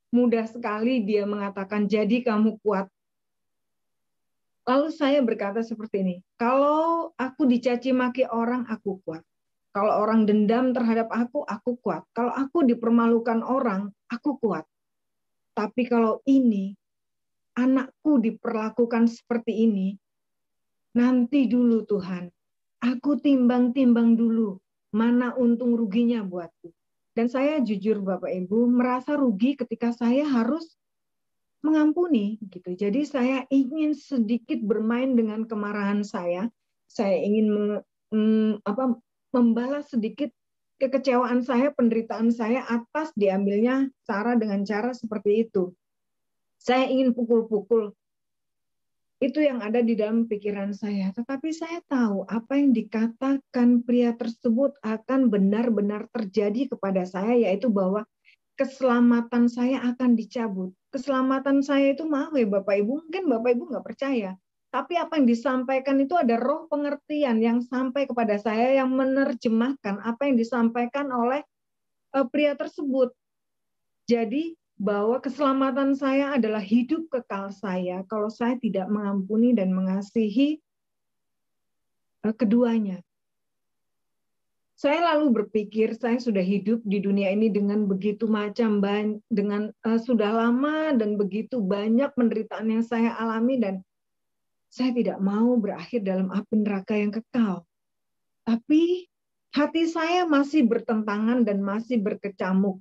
mudah sekali dia mengatakan, jadi kamu kuat. Lalu saya berkata seperti ini, kalau aku dicaci maki orang, aku kuat. Kalau orang dendam terhadap aku, aku kuat. Kalau aku dipermalukan orang, aku kuat. Tapi kalau ini, anakku diperlakukan seperti ini, nanti dulu Tuhan, aku timbang-timbang dulu mana untung ruginya buatku. Dan saya jujur Bapak Ibu merasa rugi ketika saya harus mengampuni gitu. Jadi saya ingin sedikit bermain dengan kemarahan saya. Saya ingin me, mm, apa membalas sedikit kekecewaan saya, penderitaan saya atas diambilnya cara dengan cara seperti itu. Saya ingin pukul-pukul itu yang ada di dalam pikiran saya. Tetapi saya tahu apa yang dikatakan pria tersebut akan benar-benar terjadi kepada saya, yaitu bahwa keselamatan saya akan dicabut. Keselamatan saya itu maaf ya Bapak Ibu, mungkin Bapak Ibu nggak percaya. Tapi apa yang disampaikan itu ada roh pengertian yang sampai kepada saya yang menerjemahkan apa yang disampaikan oleh eh, pria tersebut. Jadi bahwa keselamatan saya adalah hidup kekal saya kalau saya tidak mengampuni dan mengasihi eh, keduanya. Saya lalu berpikir saya sudah hidup di dunia ini dengan begitu macam dengan uh, sudah lama dan begitu banyak penderitaan yang saya alami dan saya tidak mau berakhir dalam api neraka yang kekal. Tapi hati saya masih bertentangan dan masih berkecamuk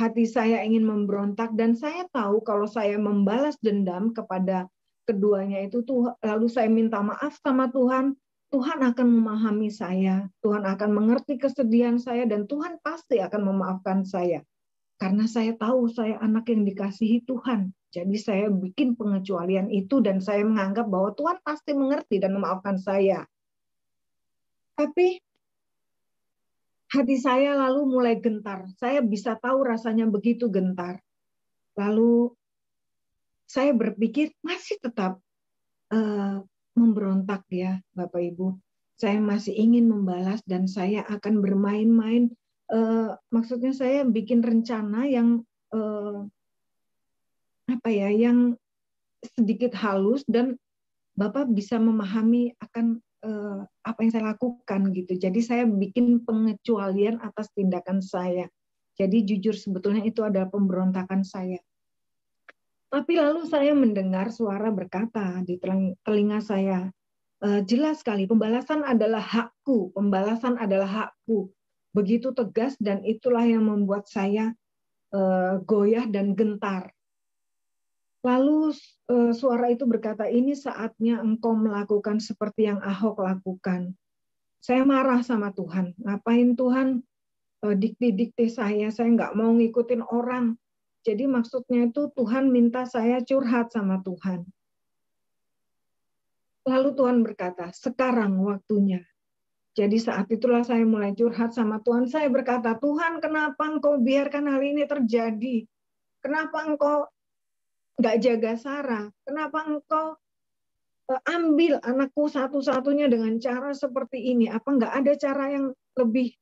hati saya ingin memberontak dan saya tahu kalau saya membalas dendam kepada keduanya itu tuh lalu saya minta maaf sama Tuhan, Tuhan akan memahami saya, Tuhan akan mengerti kesedihan saya dan Tuhan pasti akan memaafkan saya. Karena saya tahu saya anak yang dikasihi Tuhan. Jadi saya bikin pengecualian itu dan saya menganggap bahwa Tuhan pasti mengerti dan memaafkan saya. Tapi hati saya lalu mulai gentar. Saya bisa tahu rasanya begitu gentar. Lalu saya berpikir masih tetap uh, memberontak ya, Bapak Ibu. Saya masih ingin membalas dan saya akan bermain-main. Uh, maksudnya saya bikin rencana yang uh, apa ya, yang sedikit halus dan Bapak bisa memahami akan uh, apa yang saya lakukan gitu. Jadi saya bikin pengecualian atas tindakan saya. Jadi jujur sebetulnya itu adalah pemberontakan saya. Tapi lalu saya mendengar suara berkata di telinga saya, e, jelas sekali pembalasan adalah hakku, pembalasan adalah hakku. Begitu tegas dan itulah yang membuat saya e, goyah dan gentar. Lalu eh, suara itu berkata, ini saatnya engkau melakukan seperti yang Ahok lakukan. Saya marah sama Tuhan. Ngapain Tuhan eh, dikti-dikti saya, saya nggak mau ngikutin orang. Jadi maksudnya itu Tuhan minta saya curhat sama Tuhan. Lalu Tuhan berkata, sekarang waktunya. Jadi saat itulah saya mulai curhat sama Tuhan. Saya berkata, Tuhan kenapa engkau biarkan hal ini terjadi? Kenapa engkau nggak jaga Sarah? Kenapa engkau eh, ambil anakku satu-satunya dengan cara seperti ini? Apa nggak ada cara yang lebih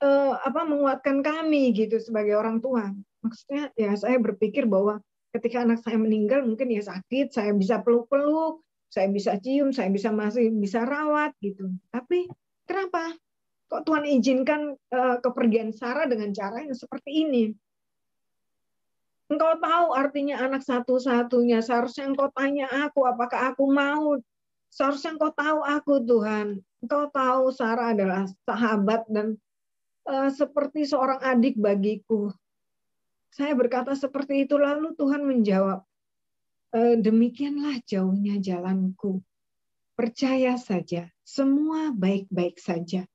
uh, apa menguatkan kami gitu sebagai orang tua? Maksudnya ya saya berpikir bahwa ketika anak saya meninggal mungkin ya sakit, saya bisa peluk-peluk, saya bisa cium, saya bisa masih bisa rawat gitu. Tapi kenapa kok Tuhan izinkan uh, kepergian Sarah dengan cara yang seperti ini? Engkau tahu artinya anak satu-satunya. Seharusnya engkau tanya aku apakah aku mau. Seharusnya engkau tahu aku Tuhan. Engkau tahu Sarah adalah sahabat dan uh, seperti seorang adik bagiku. Saya berkata seperti itu lalu Tuhan menjawab, e, demikianlah jauhnya jalanku. Percaya saja, semua baik-baik saja.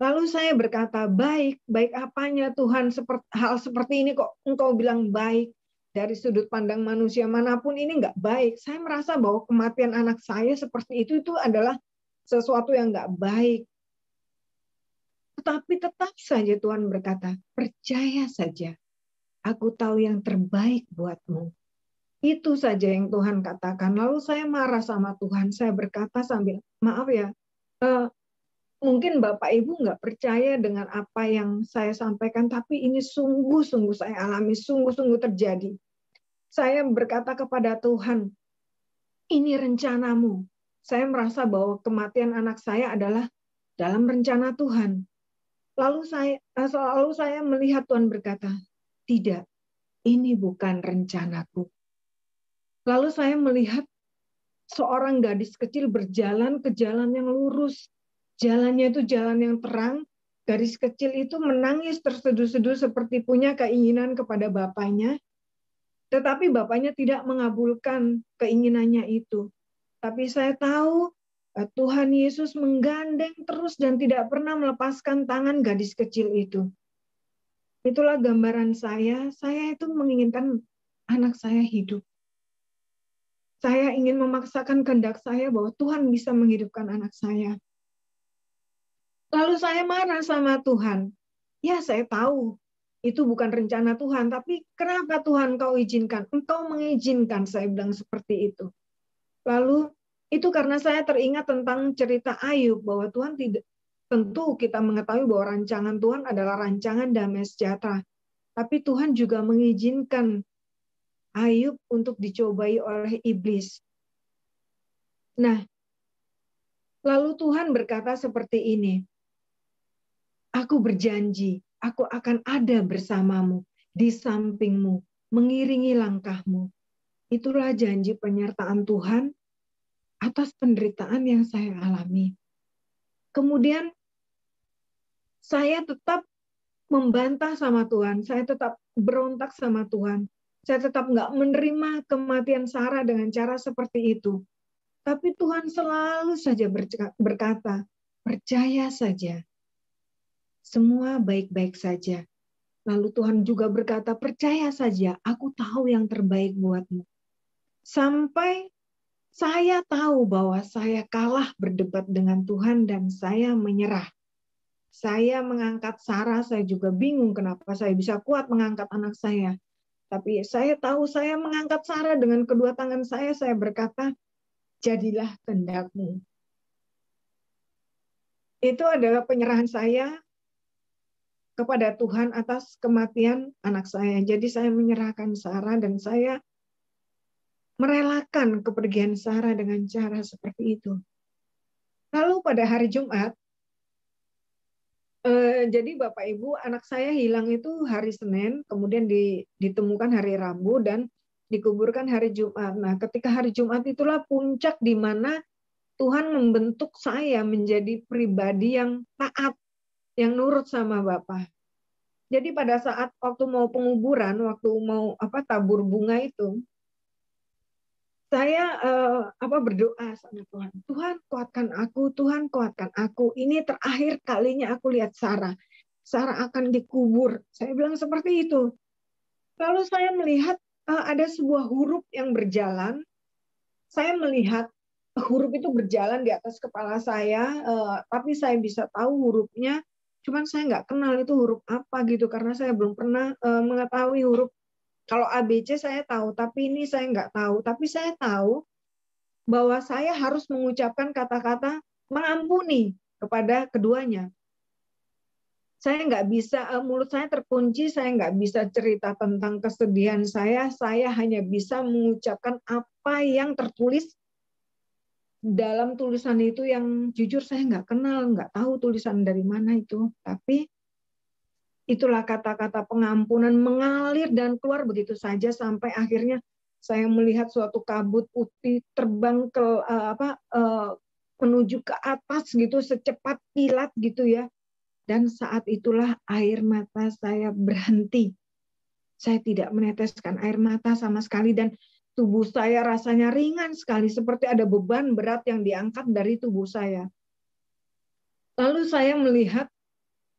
Lalu saya berkata, baik, baik apanya Tuhan hal seperti ini kok engkau bilang baik. Dari sudut pandang manusia manapun ini nggak baik. Saya merasa bahwa kematian anak saya seperti itu itu adalah sesuatu yang nggak baik. Tetapi tetap saja Tuhan berkata, percaya saja, aku tahu yang terbaik buatmu. Itu saja yang Tuhan katakan. Lalu saya marah sama Tuhan. Saya berkata sambil, maaf ya, eh, mungkin Bapak Ibu nggak percaya dengan apa yang saya sampaikan, tapi ini sungguh-sungguh saya alami, sungguh-sungguh terjadi. Saya berkata kepada Tuhan, ini rencanamu. Saya merasa bahwa kematian anak saya adalah dalam rencana Tuhan. Lalu saya selalu eh, saya melihat Tuhan berkata, tidak, ini bukan rencanaku. Lalu saya melihat seorang gadis kecil berjalan ke jalan yang lurus, Jalannya itu jalan yang terang, gadis kecil itu menangis terseduh-seduh seperti punya keinginan kepada bapaknya, tetapi bapaknya tidak mengabulkan keinginannya itu. Tapi saya tahu eh, Tuhan Yesus menggandeng terus dan tidak pernah melepaskan tangan gadis kecil itu. Itulah gambaran saya. Saya itu menginginkan anak saya hidup. Saya ingin memaksakan kehendak saya bahwa Tuhan bisa menghidupkan anak saya. Lalu saya marah sama Tuhan. Ya, saya tahu itu bukan rencana Tuhan, tapi kenapa Tuhan kau izinkan? Engkau mengizinkan, saya bilang seperti itu. Lalu itu karena saya teringat tentang cerita Ayub bahwa Tuhan tidak tentu kita mengetahui bahwa rancangan Tuhan adalah rancangan damai sejahtera. Tapi Tuhan juga mengizinkan Ayub untuk dicobai oleh iblis. Nah, lalu Tuhan berkata seperti ini. Aku berjanji, aku akan ada bersamamu, di sampingmu, mengiringi langkahmu. Itulah janji penyertaan Tuhan atas penderitaan yang saya alami. Kemudian saya tetap membantah sama Tuhan, saya tetap berontak sama Tuhan, saya tetap nggak menerima kematian Sarah dengan cara seperti itu. Tapi Tuhan selalu saja berkata, percaya saja, semua baik-baik saja. Lalu Tuhan juga berkata, percaya saja, aku tahu yang terbaik buatmu. Sampai saya tahu bahwa saya kalah berdebat dengan Tuhan dan saya menyerah. Saya mengangkat Sarah, saya juga bingung kenapa saya bisa kuat mengangkat anak saya. Tapi saya tahu saya mengangkat Sarah dengan kedua tangan saya, saya berkata, jadilah kendakmu. Itu adalah penyerahan saya kepada Tuhan atas kematian anak saya. Jadi saya menyerahkan Sarah dan saya merelakan kepergian Sarah dengan cara seperti itu. Lalu pada hari Jumat, eh, jadi Bapak Ibu, anak saya hilang itu hari Senin, kemudian di, ditemukan hari Rabu dan dikuburkan hari Jumat. Nah, ketika hari Jumat itulah puncak di mana Tuhan membentuk saya menjadi pribadi yang taat yang nurut sama Bapak. Jadi pada saat waktu mau penguburan, waktu mau apa tabur bunga itu, saya eh, apa berdoa sama Tuhan. Tuhan kuatkan aku, Tuhan kuatkan aku. Ini terakhir kalinya aku lihat Sarah. Sarah akan dikubur. Saya bilang seperti itu. Lalu saya melihat eh, ada sebuah huruf yang berjalan. Saya melihat huruf itu berjalan di atas kepala saya, eh, tapi saya bisa tahu hurufnya cuman saya nggak kenal itu huruf apa gitu karena saya belum pernah uh, mengetahui huruf kalau ABC saya tahu tapi ini saya nggak tahu tapi saya tahu bahwa saya harus mengucapkan kata-kata mengampuni kepada keduanya saya nggak bisa eh, mulut saya terkunci saya nggak bisa cerita tentang kesedihan saya saya hanya bisa mengucapkan apa yang tertulis dalam tulisan itu yang jujur saya nggak kenal, nggak tahu tulisan dari mana itu. Tapi itulah kata-kata pengampunan mengalir dan keluar begitu saja sampai akhirnya saya melihat suatu kabut putih terbang ke eh, apa eh, menuju ke atas gitu secepat kilat gitu ya. Dan saat itulah air mata saya berhenti. Saya tidak meneteskan air mata sama sekali dan Tubuh saya rasanya ringan sekali, seperti ada beban berat yang diangkat dari tubuh saya. Lalu saya melihat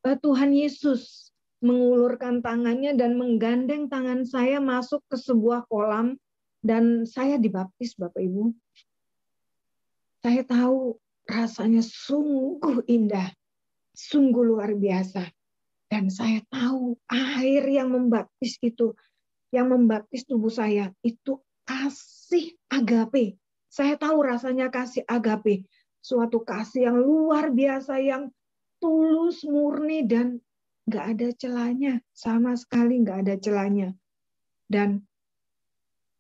eh, Tuhan Yesus mengulurkan tangannya dan menggandeng tangan saya masuk ke sebuah kolam dan saya dibaptis Bapak Ibu. Saya tahu rasanya sungguh indah, sungguh luar biasa. Dan saya tahu air yang membaptis itu, yang membaptis tubuh saya itu kasih agape. Saya tahu rasanya kasih agape, suatu kasih yang luar biasa yang tulus, murni dan gak ada celahnya, sama sekali gak ada celahnya. Dan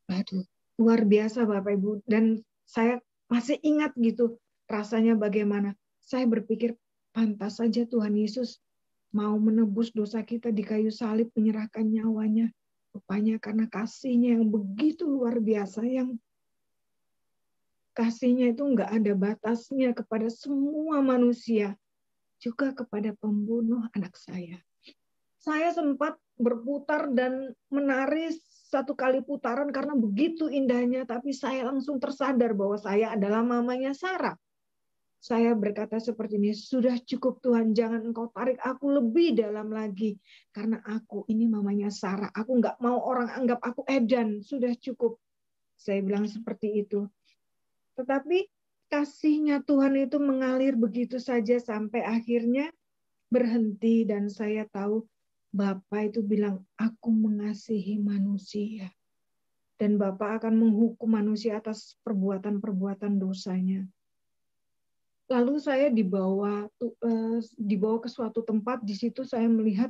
aduh, luar biasa Bapak Ibu dan saya masih ingat gitu rasanya bagaimana. Saya berpikir pantas saja Tuhan Yesus mau menebus dosa kita di kayu salib menyerahkan nyawanya Rupanya karena kasihnya yang begitu luar biasa, yang kasihnya itu nggak ada batasnya kepada semua manusia, juga kepada pembunuh anak saya. Saya sempat berputar dan menari satu kali putaran karena begitu indahnya, tapi saya langsung tersadar bahwa saya adalah mamanya Sarah saya berkata seperti ini, sudah cukup Tuhan, jangan engkau tarik aku lebih dalam lagi. Karena aku ini mamanya Sarah, aku nggak mau orang anggap aku Edan, sudah cukup. Saya bilang seperti itu. Tetapi kasihnya Tuhan itu mengalir begitu saja sampai akhirnya berhenti dan saya tahu Bapak itu bilang, aku mengasihi manusia. Dan Bapak akan menghukum manusia atas perbuatan-perbuatan dosanya lalu saya dibawa eh, dibawa ke suatu tempat di situ saya melihat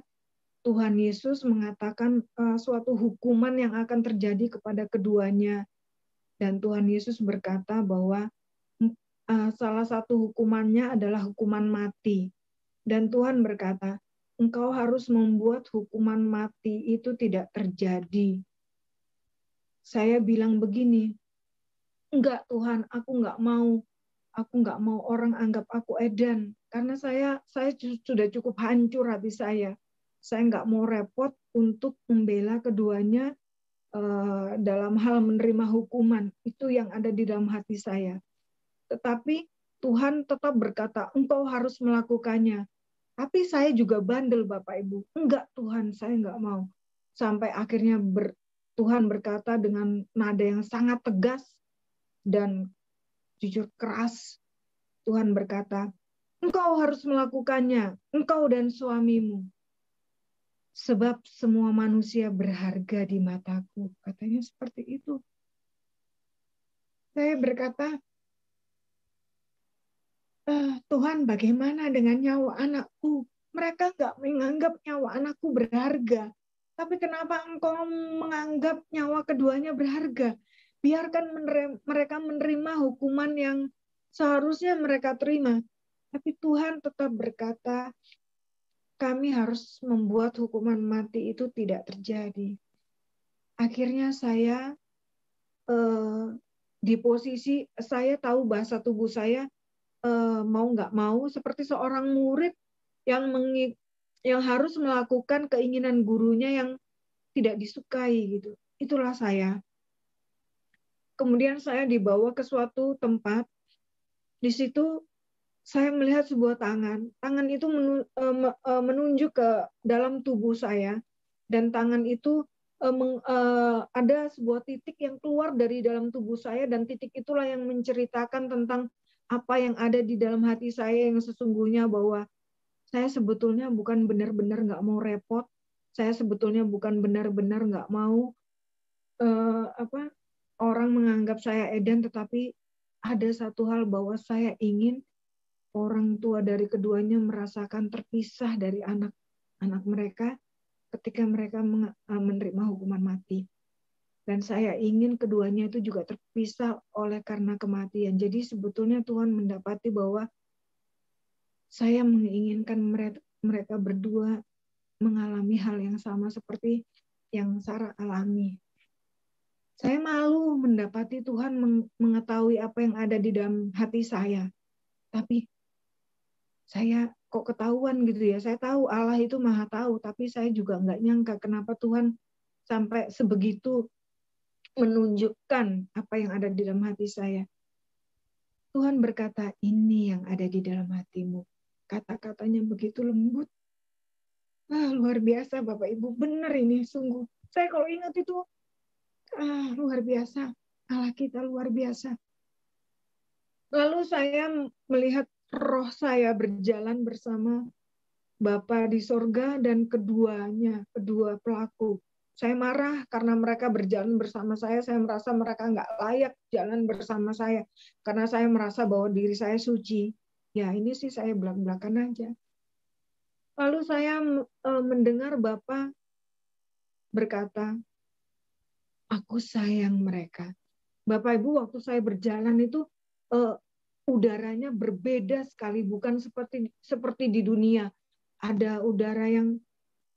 Tuhan Yesus mengatakan eh, suatu hukuman yang akan terjadi kepada keduanya dan Tuhan Yesus berkata bahwa eh, salah satu hukumannya adalah hukuman mati dan Tuhan berkata engkau harus membuat hukuman mati itu tidak terjadi saya bilang begini enggak Tuhan aku enggak mau aku nggak mau orang anggap aku edan karena saya saya sudah cukup hancur hati saya saya nggak mau repot untuk membela keduanya eh, dalam hal menerima hukuman itu yang ada di dalam hati saya tetapi Tuhan tetap berkata engkau harus melakukannya tapi saya juga bandel Bapak Ibu enggak Tuhan saya nggak mau sampai akhirnya ber, Tuhan berkata dengan nada yang sangat tegas dan jujur keras, Tuhan berkata, "Engkau harus melakukannya, engkau dan suamimu, sebab semua manusia berharga di mataku." Katanya seperti itu. Saya berkata, eh, Tuhan, bagaimana dengan nyawa anakku? Mereka gak menganggap nyawa anakku berharga. Tapi kenapa engkau menganggap nyawa keduanya berharga? biarkan mereka menerima hukuman yang seharusnya mereka terima. Tapi Tuhan tetap berkata, kami harus membuat hukuman mati itu tidak terjadi. Akhirnya saya eh, di posisi saya tahu bahasa tubuh saya eh, mau nggak mau seperti seorang murid yang mengik yang harus melakukan keinginan gurunya yang tidak disukai gitu. Itulah saya kemudian saya dibawa ke suatu tempat. Di situ saya melihat sebuah tangan. Tangan itu e, e, menunjuk ke dalam tubuh saya dan tangan itu e, ada sebuah titik yang keluar dari dalam tubuh saya dan titik itulah yang menceritakan tentang apa yang ada di dalam hati saya yang sesungguhnya bahwa saya sebetulnya bukan benar-benar nggak mau repot, saya sebetulnya bukan benar-benar nggak mau apa orang menganggap saya Edan, tetapi ada satu hal bahwa saya ingin orang tua dari keduanya merasakan terpisah dari anak-anak mereka ketika mereka e, menerima hukuman mati. Dan saya ingin keduanya itu juga terpisah oleh karena kematian. Jadi sebetulnya Tuhan mendapati bahwa saya menginginkan mereka berdua mengalami hal yang sama seperti yang Sarah alami saya malu mendapati Tuhan mengetahui apa yang ada di dalam hati saya. Tapi saya kok ketahuan gitu ya. Saya tahu Allah itu maha tahu, tapi saya juga nggak nyangka kenapa Tuhan sampai sebegitu menunjukkan apa yang ada di dalam hati saya. Tuhan berkata, ini yang ada di dalam hatimu. Kata-katanya begitu lembut. Wah, luar biasa Bapak Ibu, benar ini sungguh. Saya kalau ingat itu ah, luar biasa. Allah kita luar biasa. Lalu saya melihat roh saya berjalan bersama Bapa di sorga dan keduanya, kedua pelaku. Saya marah karena mereka berjalan bersama saya. Saya merasa mereka nggak layak jalan bersama saya. Karena saya merasa bahwa diri saya suci. Ya ini sih saya belak-belakan aja. Lalu saya eh, mendengar Bapak berkata, Aku sayang mereka. Bapak Ibu, waktu saya berjalan itu uh, udaranya berbeda sekali, bukan seperti seperti di dunia. Ada udara yang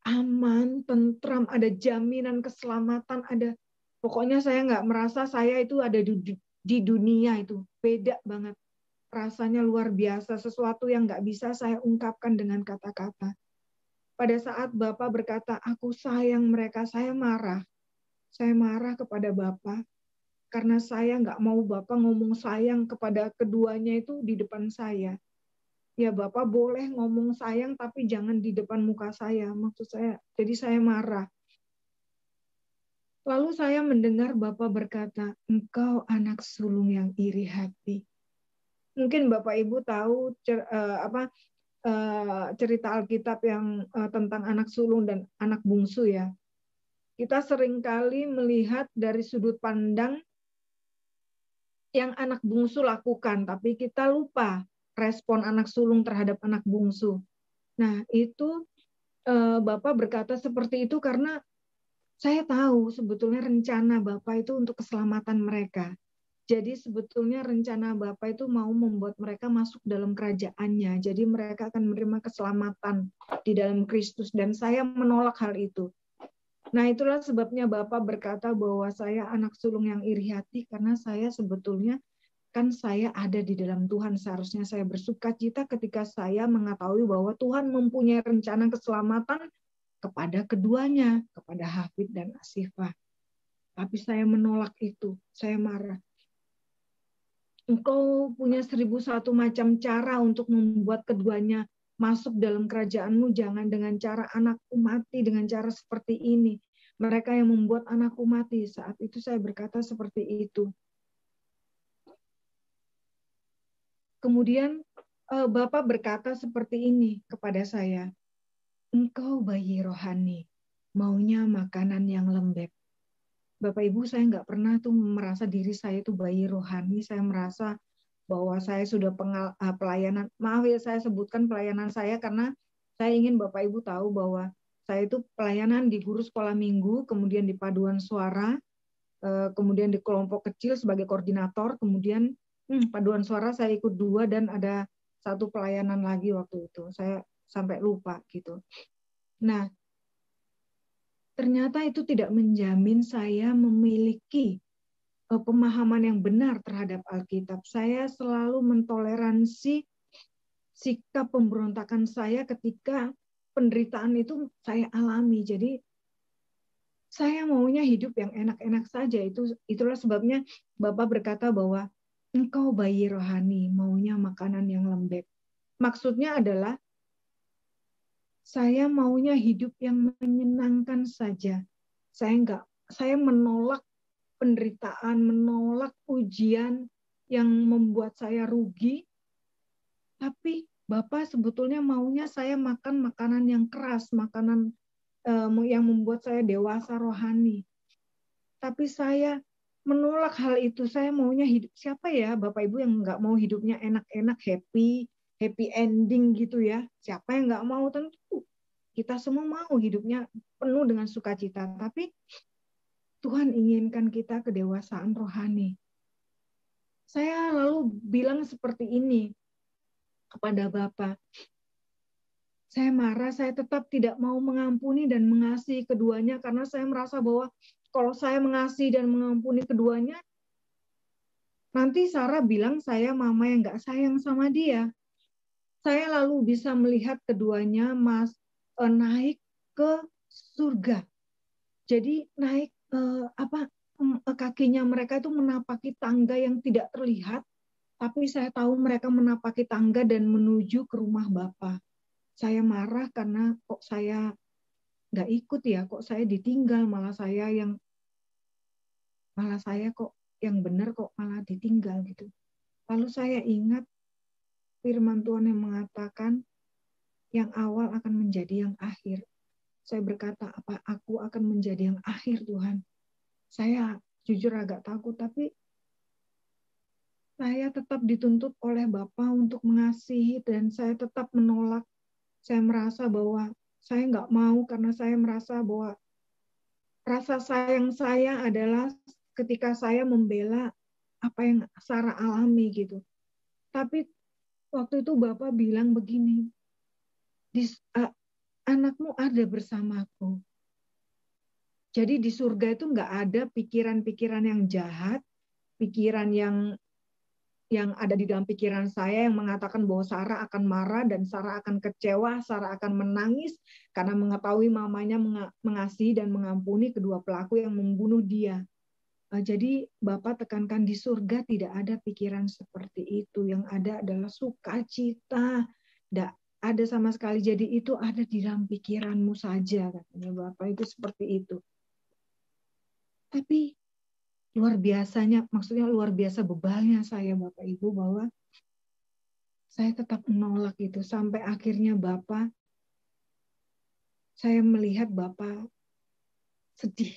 aman, tentram, ada jaminan keselamatan, ada pokoknya saya nggak merasa saya itu ada di, di dunia itu beda banget rasanya luar biasa, sesuatu yang nggak bisa saya ungkapkan dengan kata-kata. Pada saat Bapak berkata, aku sayang mereka, saya marah saya marah kepada Bapak karena saya nggak mau Bapak ngomong sayang kepada keduanya itu di depan saya. Ya Bapak boleh ngomong sayang tapi jangan di depan muka saya. Maksud saya, jadi saya marah. Lalu saya mendengar Bapak berkata, engkau anak sulung yang iri hati. Mungkin Bapak Ibu tahu cer, uh, apa uh, cerita Alkitab yang uh, tentang anak sulung dan anak bungsu ya kita seringkali melihat dari sudut pandang yang anak bungsu lakukan, tapi kita lupa respon anak sulung terhadap anak bungsu. Nah, itu eh, Bapak berkata seperti itu karena saya tahu sebetulnya rencana Bapak itu untuk keselamatan mereka. Jadi sebetulnya rencana Bapak itu mau membuat mereka masuk dalam kerajaannya. Jadi mereka akan menerima keselamatan di dalam Kristus. Dan saya menolak hal itu. Nah, itulah sebabnya Bapak berkata bahwa saya anak sulung yang iri hati karena saya sebetulnya kan saya ada di dalam Tuhan. Seharusnya saya bersuka cita ketika saya mengetahui bahwa Tuhan mempunyai rencana keselamatan kepada keduanya, kepada Hafid dan Asifah. Tapi saya menolak itu, saya marah. Engkau punya seribu satu macam cara untuk membuat keduanya masuk dalam kerajaanmu jangan dengan cara anakku mati dengan cara seperti ini mereka yang membuat anakku mati. Saat itu saya berkata seperti itu. Kemudian eh, Bapak berkata seperti ini kepada saya, engkau bayi rohani, maunya makanan yang lembek. Bapak Ibu, saya nggak pernah tuh merasa diri saya itu bayi rohani. Saya merasa bahwa saya sudah pengal, eh, pelayanan. Maaf ya, saya sebutkan pelayanan saya karena saya ingin Bapak Ibu tahu bahwa saya itu pelayanan di guru sekolah minggu, kemudian di paduan suara, eh, kemudian di kelompok kecil sebagai koordinator, kemudian hmm, paduan suara saya ikut dua dan ada satu pelayanan lagi waktu itu. Saya sampai lupa gitu. Nah, ternyata itu tidak menjamin saya memiliki eh, pemahaman yang benar terhadap Alkitab. Saya selalu mentoleransi sikap pemberontakan saya ketika penderitaan itu saya alami. Jadi saya maunya hidup yang enak-enak saja. Itu itulah sebabnya Bapak berkata bahwa engkau bayi rohani maunya makanan yang lembek. Maksudnya adalah saya maunya hidup yang menyenangkan saja. Saya enggak saya menolak penderitaan, menolak ujian yang membuat saya rugi. Tapi Bapak sebetulnya maunya saya makan makanan yang keras, makanan eh, yang membuat saya dewasa rohani. Tapi saya menolak hal itu. Saya maunya hidup siapa ya Bapak Ibu yang nggak mau hidupnya enak-enak, happy, happy ending gitu ya. Siapa yang nggak mau tentu kita semua mau hidupnya penuh dengan sukacita. Tapi Tuhan inginkan kita kedewasaan rohani. Saya lalu bilang seperti ini, kepada Bapa. Saya marah, saya tetap tidak mau mengampuni dan mengasihi keduanya karena saya merasa bahwa kalau saya mengasihi dan mengampuni keduanya, nanti Sarah bilang saya mama yang nggak sayang sama dia. Saya lalu bisa melihat keduanya mas eh, naik ke surga. Jadi naik eh, apa mm, eh, kakinya mereka itu menapaki tangga yang tidak terlihat tapi saya tahu mereka menapaki tangga dan menuju ke rumah Bapak. Saya marah karena kok saya nggak ikut ya, kok saya ditinggal, malah saya yang malah saya kok yang benar kok malah ditinggal gitu. Lalu saya ingat firman Tuhan yang mengatakan yang awal akan menjadi yang akhir. Saya berkata, apa aku akan menjadi yang akhir Tuhan? Saya jujur agak takut, tapi saya tetap dituntut oleh Bapak untuk mengasihi dan saya tetap menolak. Saya merasa bahwa saya nggak mau karena saya merasa bahwa rasa sayang saya adalah ketika saya membela apa yang secara alami gitu. Tapi waktu itu Bapak bilang begini, anakmu ada bersamaku. Jadi di surga itu nggak ada pikiran-pikiran yang jahat, pikiran yang yang ada di dalam pikiran saya yang mengatakan bahwa Sarah akan marah dan Sarah akan kecewa, Sarah akan menangis karena mengetahui mamanya mengasihi dan mengampuni kedua pelaku yang membunuh dia. Eh, jadi Bapak tekankan di surga tidak ada pikiran seperti itu. Yang ada adalah sukacita. Tidak ada sama sekali. Jadi itu ada di dalam pikiranmu saja katanya Bapak itu seperti itu. Tapi luar biasanya, maksudnya luar biasa bebalnya saya Bapak Ibu bahwa saya tetap menolak itu sampai akhirnya Bapak saya melihat Bapak sedih.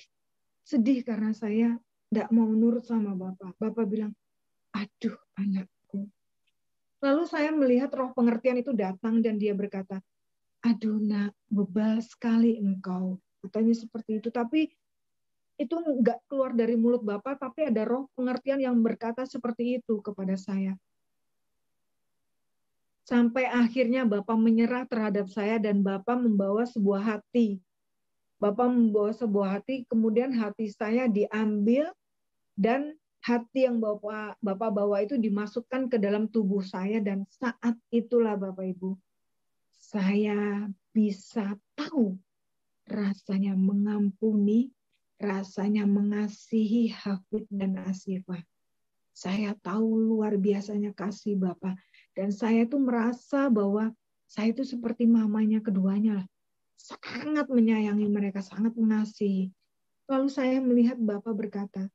Sedih karena saya tidak mau nurut sama Bapak. Bapak bilang, aduh anakku. Lalu saya melihat roh pengertian itu datang dan dia berkata, aduh nak, bebal sekali engkau. Katanya seperti itu. Tapi itu nggak keluar dari mulut Bapak, tapi ada roh pengertian yang berkata seperti itu kepada saya. Sampai akhirnya Bapak menyerah terhadap saya dan Bapak membawa sebuah hati. Bapak membawa sebuah hati, kemudian hati saya diambil dan hati yang Bapak, Bapak bawa itu dimasukkan ke dalam tubuh saya dan saat itulah Bapak Ibu, saya bisa tahu rasanya mengampuni rasanya mengasihi Hafid dan Asifah. Saya tahu luar biasanya kasih Bapak. Dan saya tuh merasa bahwa saya itu seperti mamanya keduanya. Sangat menyayangi mereka, sangat mengasihi. Lalu saya melihat Bapak berkata,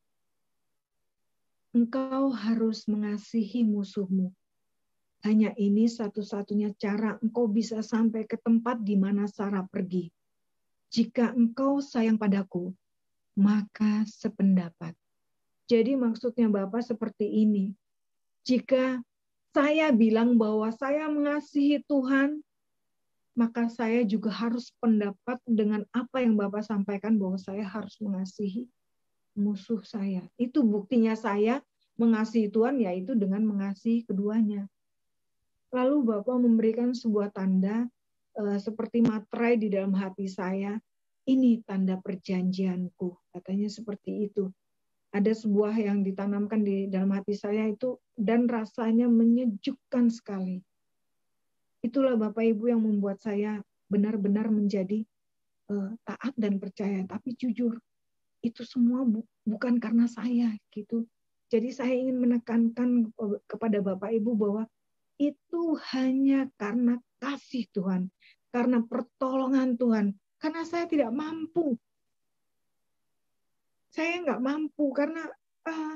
Engkau harus mengasihi musuhmu. Hanya ini satu-satunya cara engkau bisa sampai ke tempat di mana Sarah pergi. Jika engkau sayang padaku, maka sependapat. Jadi maksudnya Bapak seperti ini. Jika saya bilang bahwa saya mengasihi Tuhan, maka saya juga harus pendapat dengan apa yang Bapak sampaikan bahwa saya harus mengasihi musuh saya. Itu buktinya saya mengasihi Tuhan yaitu dengan mengasihi keduanya. Lalu Bapak memberikan sebuah tanda eh, seperti materai di dalam hati saya ini tanda perjanjianku. Katanya seperti itu. Ada sebuah yang ditanamkan di dalam hati saya itu dan rasanya menyejukkan sekali. Itulah Bapak Ibu yang membuat saya benar-benar menjadi uh, taat dan percaya. Tapi jujur, itu semua bu bukan karena saya gitu. Jadi saya ingin menekankan kepada Bapak Ibu bahwa itu hanya karena kasih Tuhan, karena pertolongan Tuhan, karena saya tidak mampu. Saya nggak mampu karena uh,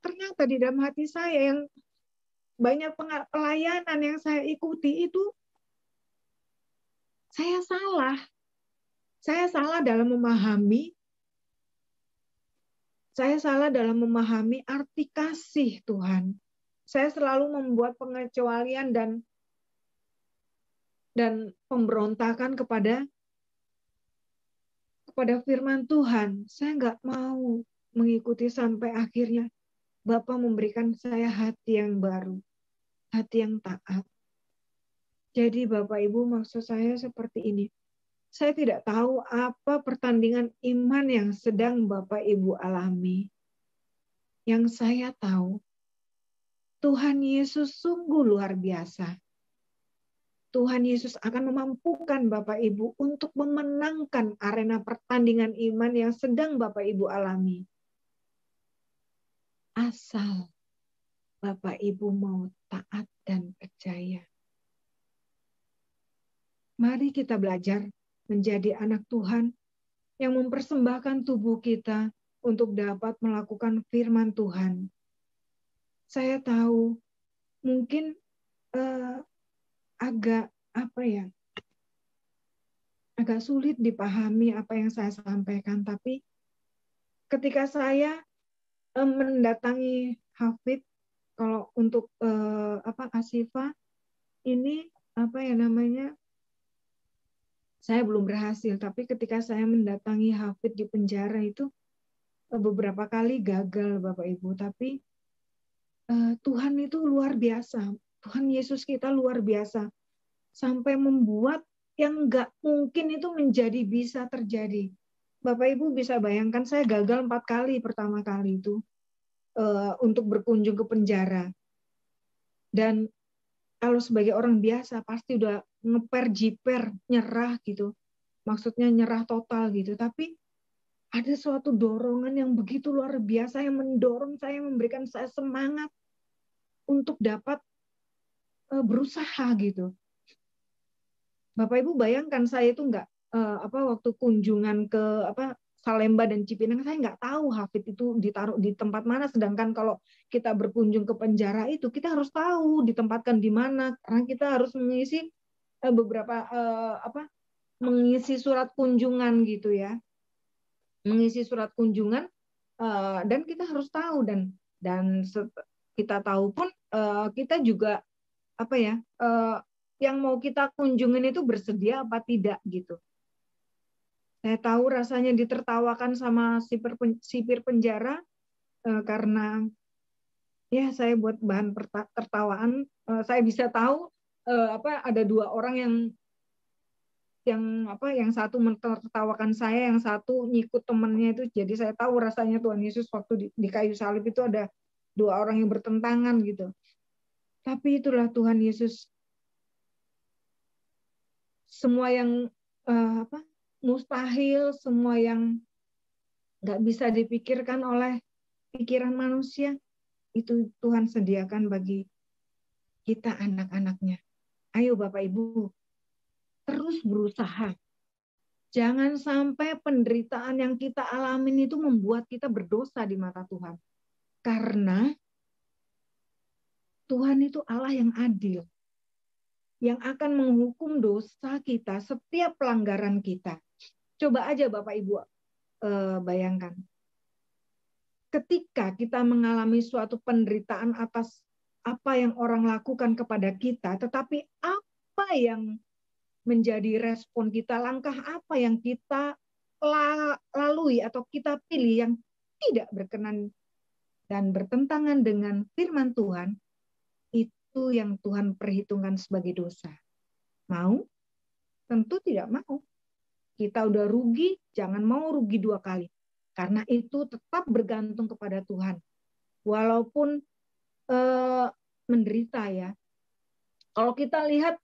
ternyata di dalam hati saya yang banyak pelayanan yang saya ikuti itu saya salah. Saya salah dalam memahami saya salah dalam memahami arti kasih Tuhan. Saya selalu membuat pengecualian dan dan pemberontakan kepada kepada firman Tuhan, saya nggak mau mengikuti sampai akhirnya Bapak memberikan saya hati yang baru, hati yang taat. Jadi Bapak Ibu maksud saya seperti ini. Saya tidak tahu apa pertandingan iman yang sedang Bapak Ibu alami. Yang saya tahu, Tuhan Yesus sungguh luar biasa. Tuhan Yesus akan memampukan Bapak Ibu untuk memenangkan arena pertandingan iman yang sedang Bapak Ibu alami. Asal Bapak Ibu mau taat dan percaya. Mari kita belajar menjadi anak Tuhan yang mempersembahkan tubuh kita untuk dapat melakukan firman Tuhan. Saya tahu mungkin eh, agak apa ya agak sulit dipahami apa yang saya sampaikan tapi ketika saya eh, mendatangi Hafid kalau untuk eh, apa Asifa ini apa ya namanya saya belum berhasil tapi ketika saya mendatangi Hafid di penjara itu eh, beberapa kali gagal Bapak Ibu tapi eh, Tuhan itu luar biasa Tuhan Yesus kita luar biasa. Sampai membuat yang nggak mungkin itu menjadi bisa terjadi. Bapak Ibu bisa bayangkan saya gagal empat kali pertama kali itu uh, untuk berkunjung ke penjara. Dan kalau sebagai orang biasa pasti udah ngeper jiper nyerah gitu. Maksudnya nyerah total gitu. Tapi ada suatu dorongan yang begitu luar biasa yang mendorong saya memberikan saya semangat untuk dapat Eh, berusaha gitu. Bapak Ibu bayangkan saya itu nggak eh, apa waktu kunjungan ke apa Salemba dan Cipinang saya nggak tahu Hafid itu ditaruh di tempat mana sedangkan kalau kita berkunjung ke penjara itu kita harus tahu ditempatkan di mana karena kita harus mengisi eh, beberapa apa mengisi surat kunjungan gitu ya mengisi surat kunjungan dan kita harus tahu dan dan kita tahu pun kita juga apa ya uh, yang mau kita kunjungin itu bersedia apa tidak gitu. Saya tahu rasanya ditertawakan sama sipir, sipir penjara uh, karena ya saya buat bahan tertawaan. Uh, saya bisa tahu uh, apa ada dua orang yang yang apa yang satu mentertawakan saya yang satu nyikut temennya itu jadi saya tahu rasanya Tuhan Yesus waktu di, di kayu salib itu ada dua orang yang bertentangan gitu tapi itulah Tuhan Yesus. Semua yang uh, apa mustahil, semua yang nggak bisa dipikirkan oleh pikiran manusia, itu Tuhan sediakan bagi kita anak-anaknya. Ayo Bapak Ibu, terus berusaha. Jangan sampai penderitaan yang kita alamin itu membuat kita berdosa di mata Tuhan. Karena Tuhan itu Allah yang adil yang akan menghukum dosa kita setiap pelanggaran kita. Coba aja Bapak Ibu eh, bayangkan. Ketika kita mengalami suatu penderitaan atas apa yang orang lakukan kepada kita, tetapi apa yang menjadi respon kita, langkah apa yang kita lalui atau kita pilih yang tidak berkenan dan bertentangan dengan firman Tuhan, yang Tuhan perhitungkan sebagai dosa. Mau? Tentu tidak mau. Kita udah rugi, jangan mau rugi dua kali. Karena itu tetap bergantung kepada Tuhan. Walaupun eh, menderita ya. Kalau kita lihat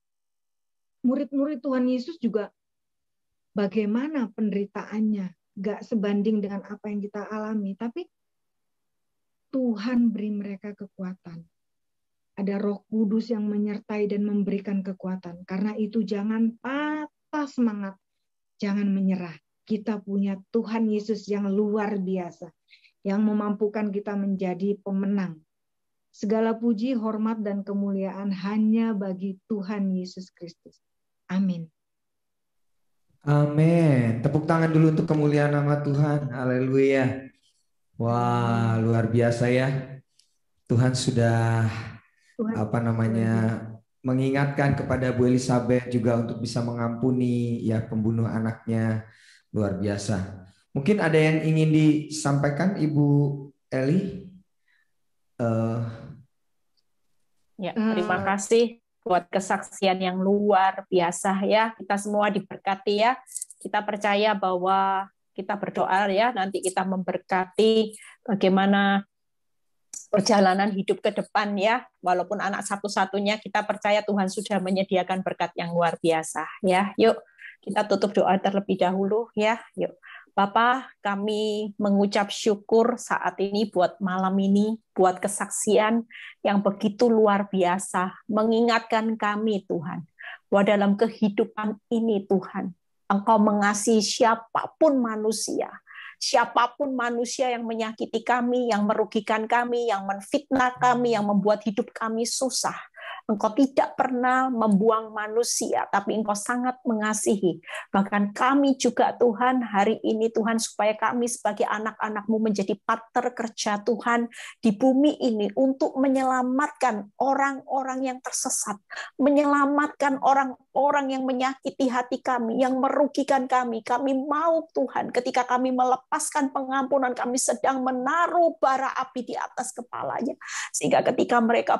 murid-murid Tuhan Yesus juga bagaimana penderitaannya. Gak sebanding dengan apa yang kita alami. Tapi Tuhan beri mereka kekuatan ada roh kudus yang menyertai dan memberikan kekuatan. Karena itu jangan patah semangat, jangan menyerah. Kita punya Tuhan Yesus yang luar biasa, yang memampukan kita menjadi pemenang. Segala puji, hormat, dan kemuliaan hanya bagi Tuhan Yesus Kristus. Amin. Amin. Tepuk tangan dulu untuk kemuliaan nama Tuhan. Haleluya. Wah, luar biasa ya. Tuhan sudah Tuhan. apa namanya ya. mengingatkan kepada Bu Elizabeth juga untuk bisa mengampuni ya pembunuh anaknya luar biasa. Mungkin ada yang ingin disampaikan Ibu Eli? Uh, ya, hmm. terima kasih buat kesaksian yang luar biasa ya. Kita semua diberkati ya. Kita percaya bahwa kita berdoa ya, nanti kita memberkati bagaimana perjalanan hidup ke depan ya. Walaupun anak satu-satunya kita percaya Tuhan sudah menyediakan berkat yang luar biasa ya. Yuk kita tutup doa terlebih dahulu ya. Yuk. Bapa, kami mengucap syukur saat ini buat malam ini, buat kesaksian yang begitu luar biasa, mengingatkan kami Tuhan, bahwa dalam kehidupan ini Tuhan, Engkau mengasihi siapapun manusia, siapapun manusia yang menyakiti kami, yang merugikan kami, yang menfitnah kami, yang membuat hidup kami susah, Engkau tidak pernah membuang manusia, tapi Engkau sangat mengasihi. Bahkan kami juga Tuhan hari ini Tuhan supaya kami sebagai anak-anakmu menjadi partner kerja Tuhan di bumi ini untuk menyelamatkan orang-orang yang tersesat, menyelamatkan orang-orang yang menyakiti hati kami, yang merugikan kami. Kami mau Tuhan ketika kami melepaskan pengampunan, kami sedang menaruh bara api di atas kepalanya. Sehingga ketika mereka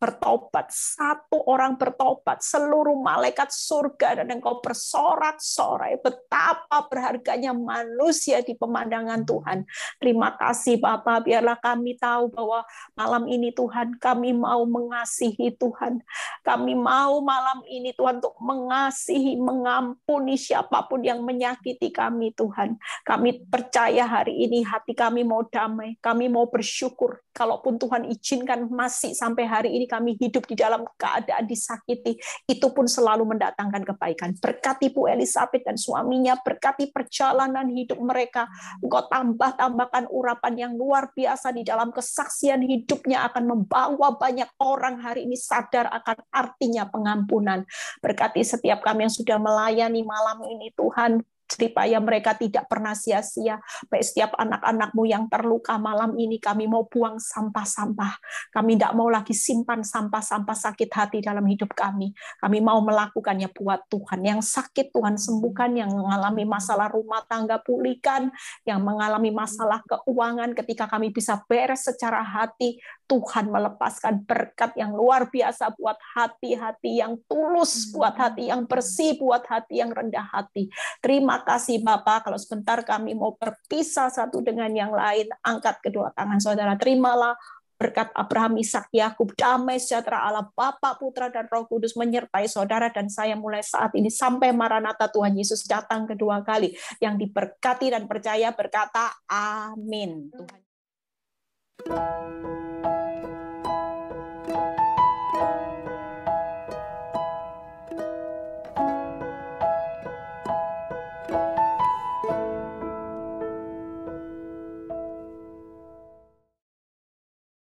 bertobat, satu orang bertobat, seluruh malaikat surga dan engkau bersorak-sorai betapa berharganya manusia di pemandangan Tuhan. Terima kasih Bapak, biarlah kami tahu bahwa malam ini Tuhan kami mau mengasihi Tuhan. Kami mau malam ini Tuhan untuk mengasihi, mengampuni siapapun yang menyakiti kami Tuhan. Kami percaya hari ini hati kami mau damai, kami mau bersyukur kalaupun Tuhan izinkan masih sampai hari ini kami hidup di dalam keadaan disakiti, itu pun selalu mendatangkan kebaikan. Berkati Bu Elizabeth dan suaminya, berkati perjalanan hidup mereka. Engkau tambah-tambahkan urapan yang luar biasa di dalam kesaksian hidupnya akan membawa banyak orang hari ini sadar akan artinya pengampunan. Berkati setiap kami yang sudah melayani malam ini Tuhan, jerih mereka tidak pernah sia-sia. Baik setiap anak-anakmu yang terluka malam ini kami mau buang sampah-sampah. Kami tidak mau lagi simpan sampah-sampah sakit hati dalam hidup kami. Kami mau melakukannya buat Tuhan. Yang sakit Tuhan sembuhkan, yang mengalami masalah rumah tangga pulihkan, yang mengalami masalah keuangan ketika kami bisa beres secara hati, Tuhan melepaskan berkat yang luar biasa buat hati-hati yang tulus, buat hati yang bersih, buat hati yang rendah hati. Terima kasih Bapak, kalau sebentar kami mau berpisah satu dengan yang lain, angkat kedua tangan saudara, terimalah berkat Abraham, Ishak, Yakub, damai sejahtera Allah Bapa, Putra dan Roh Kudus menyertai saudara dan saya mulai saat ini sampai Maranatha Tuhan Yesus datang kedua kali. Yang diberkati dan percaya berkata amin. Tuhan.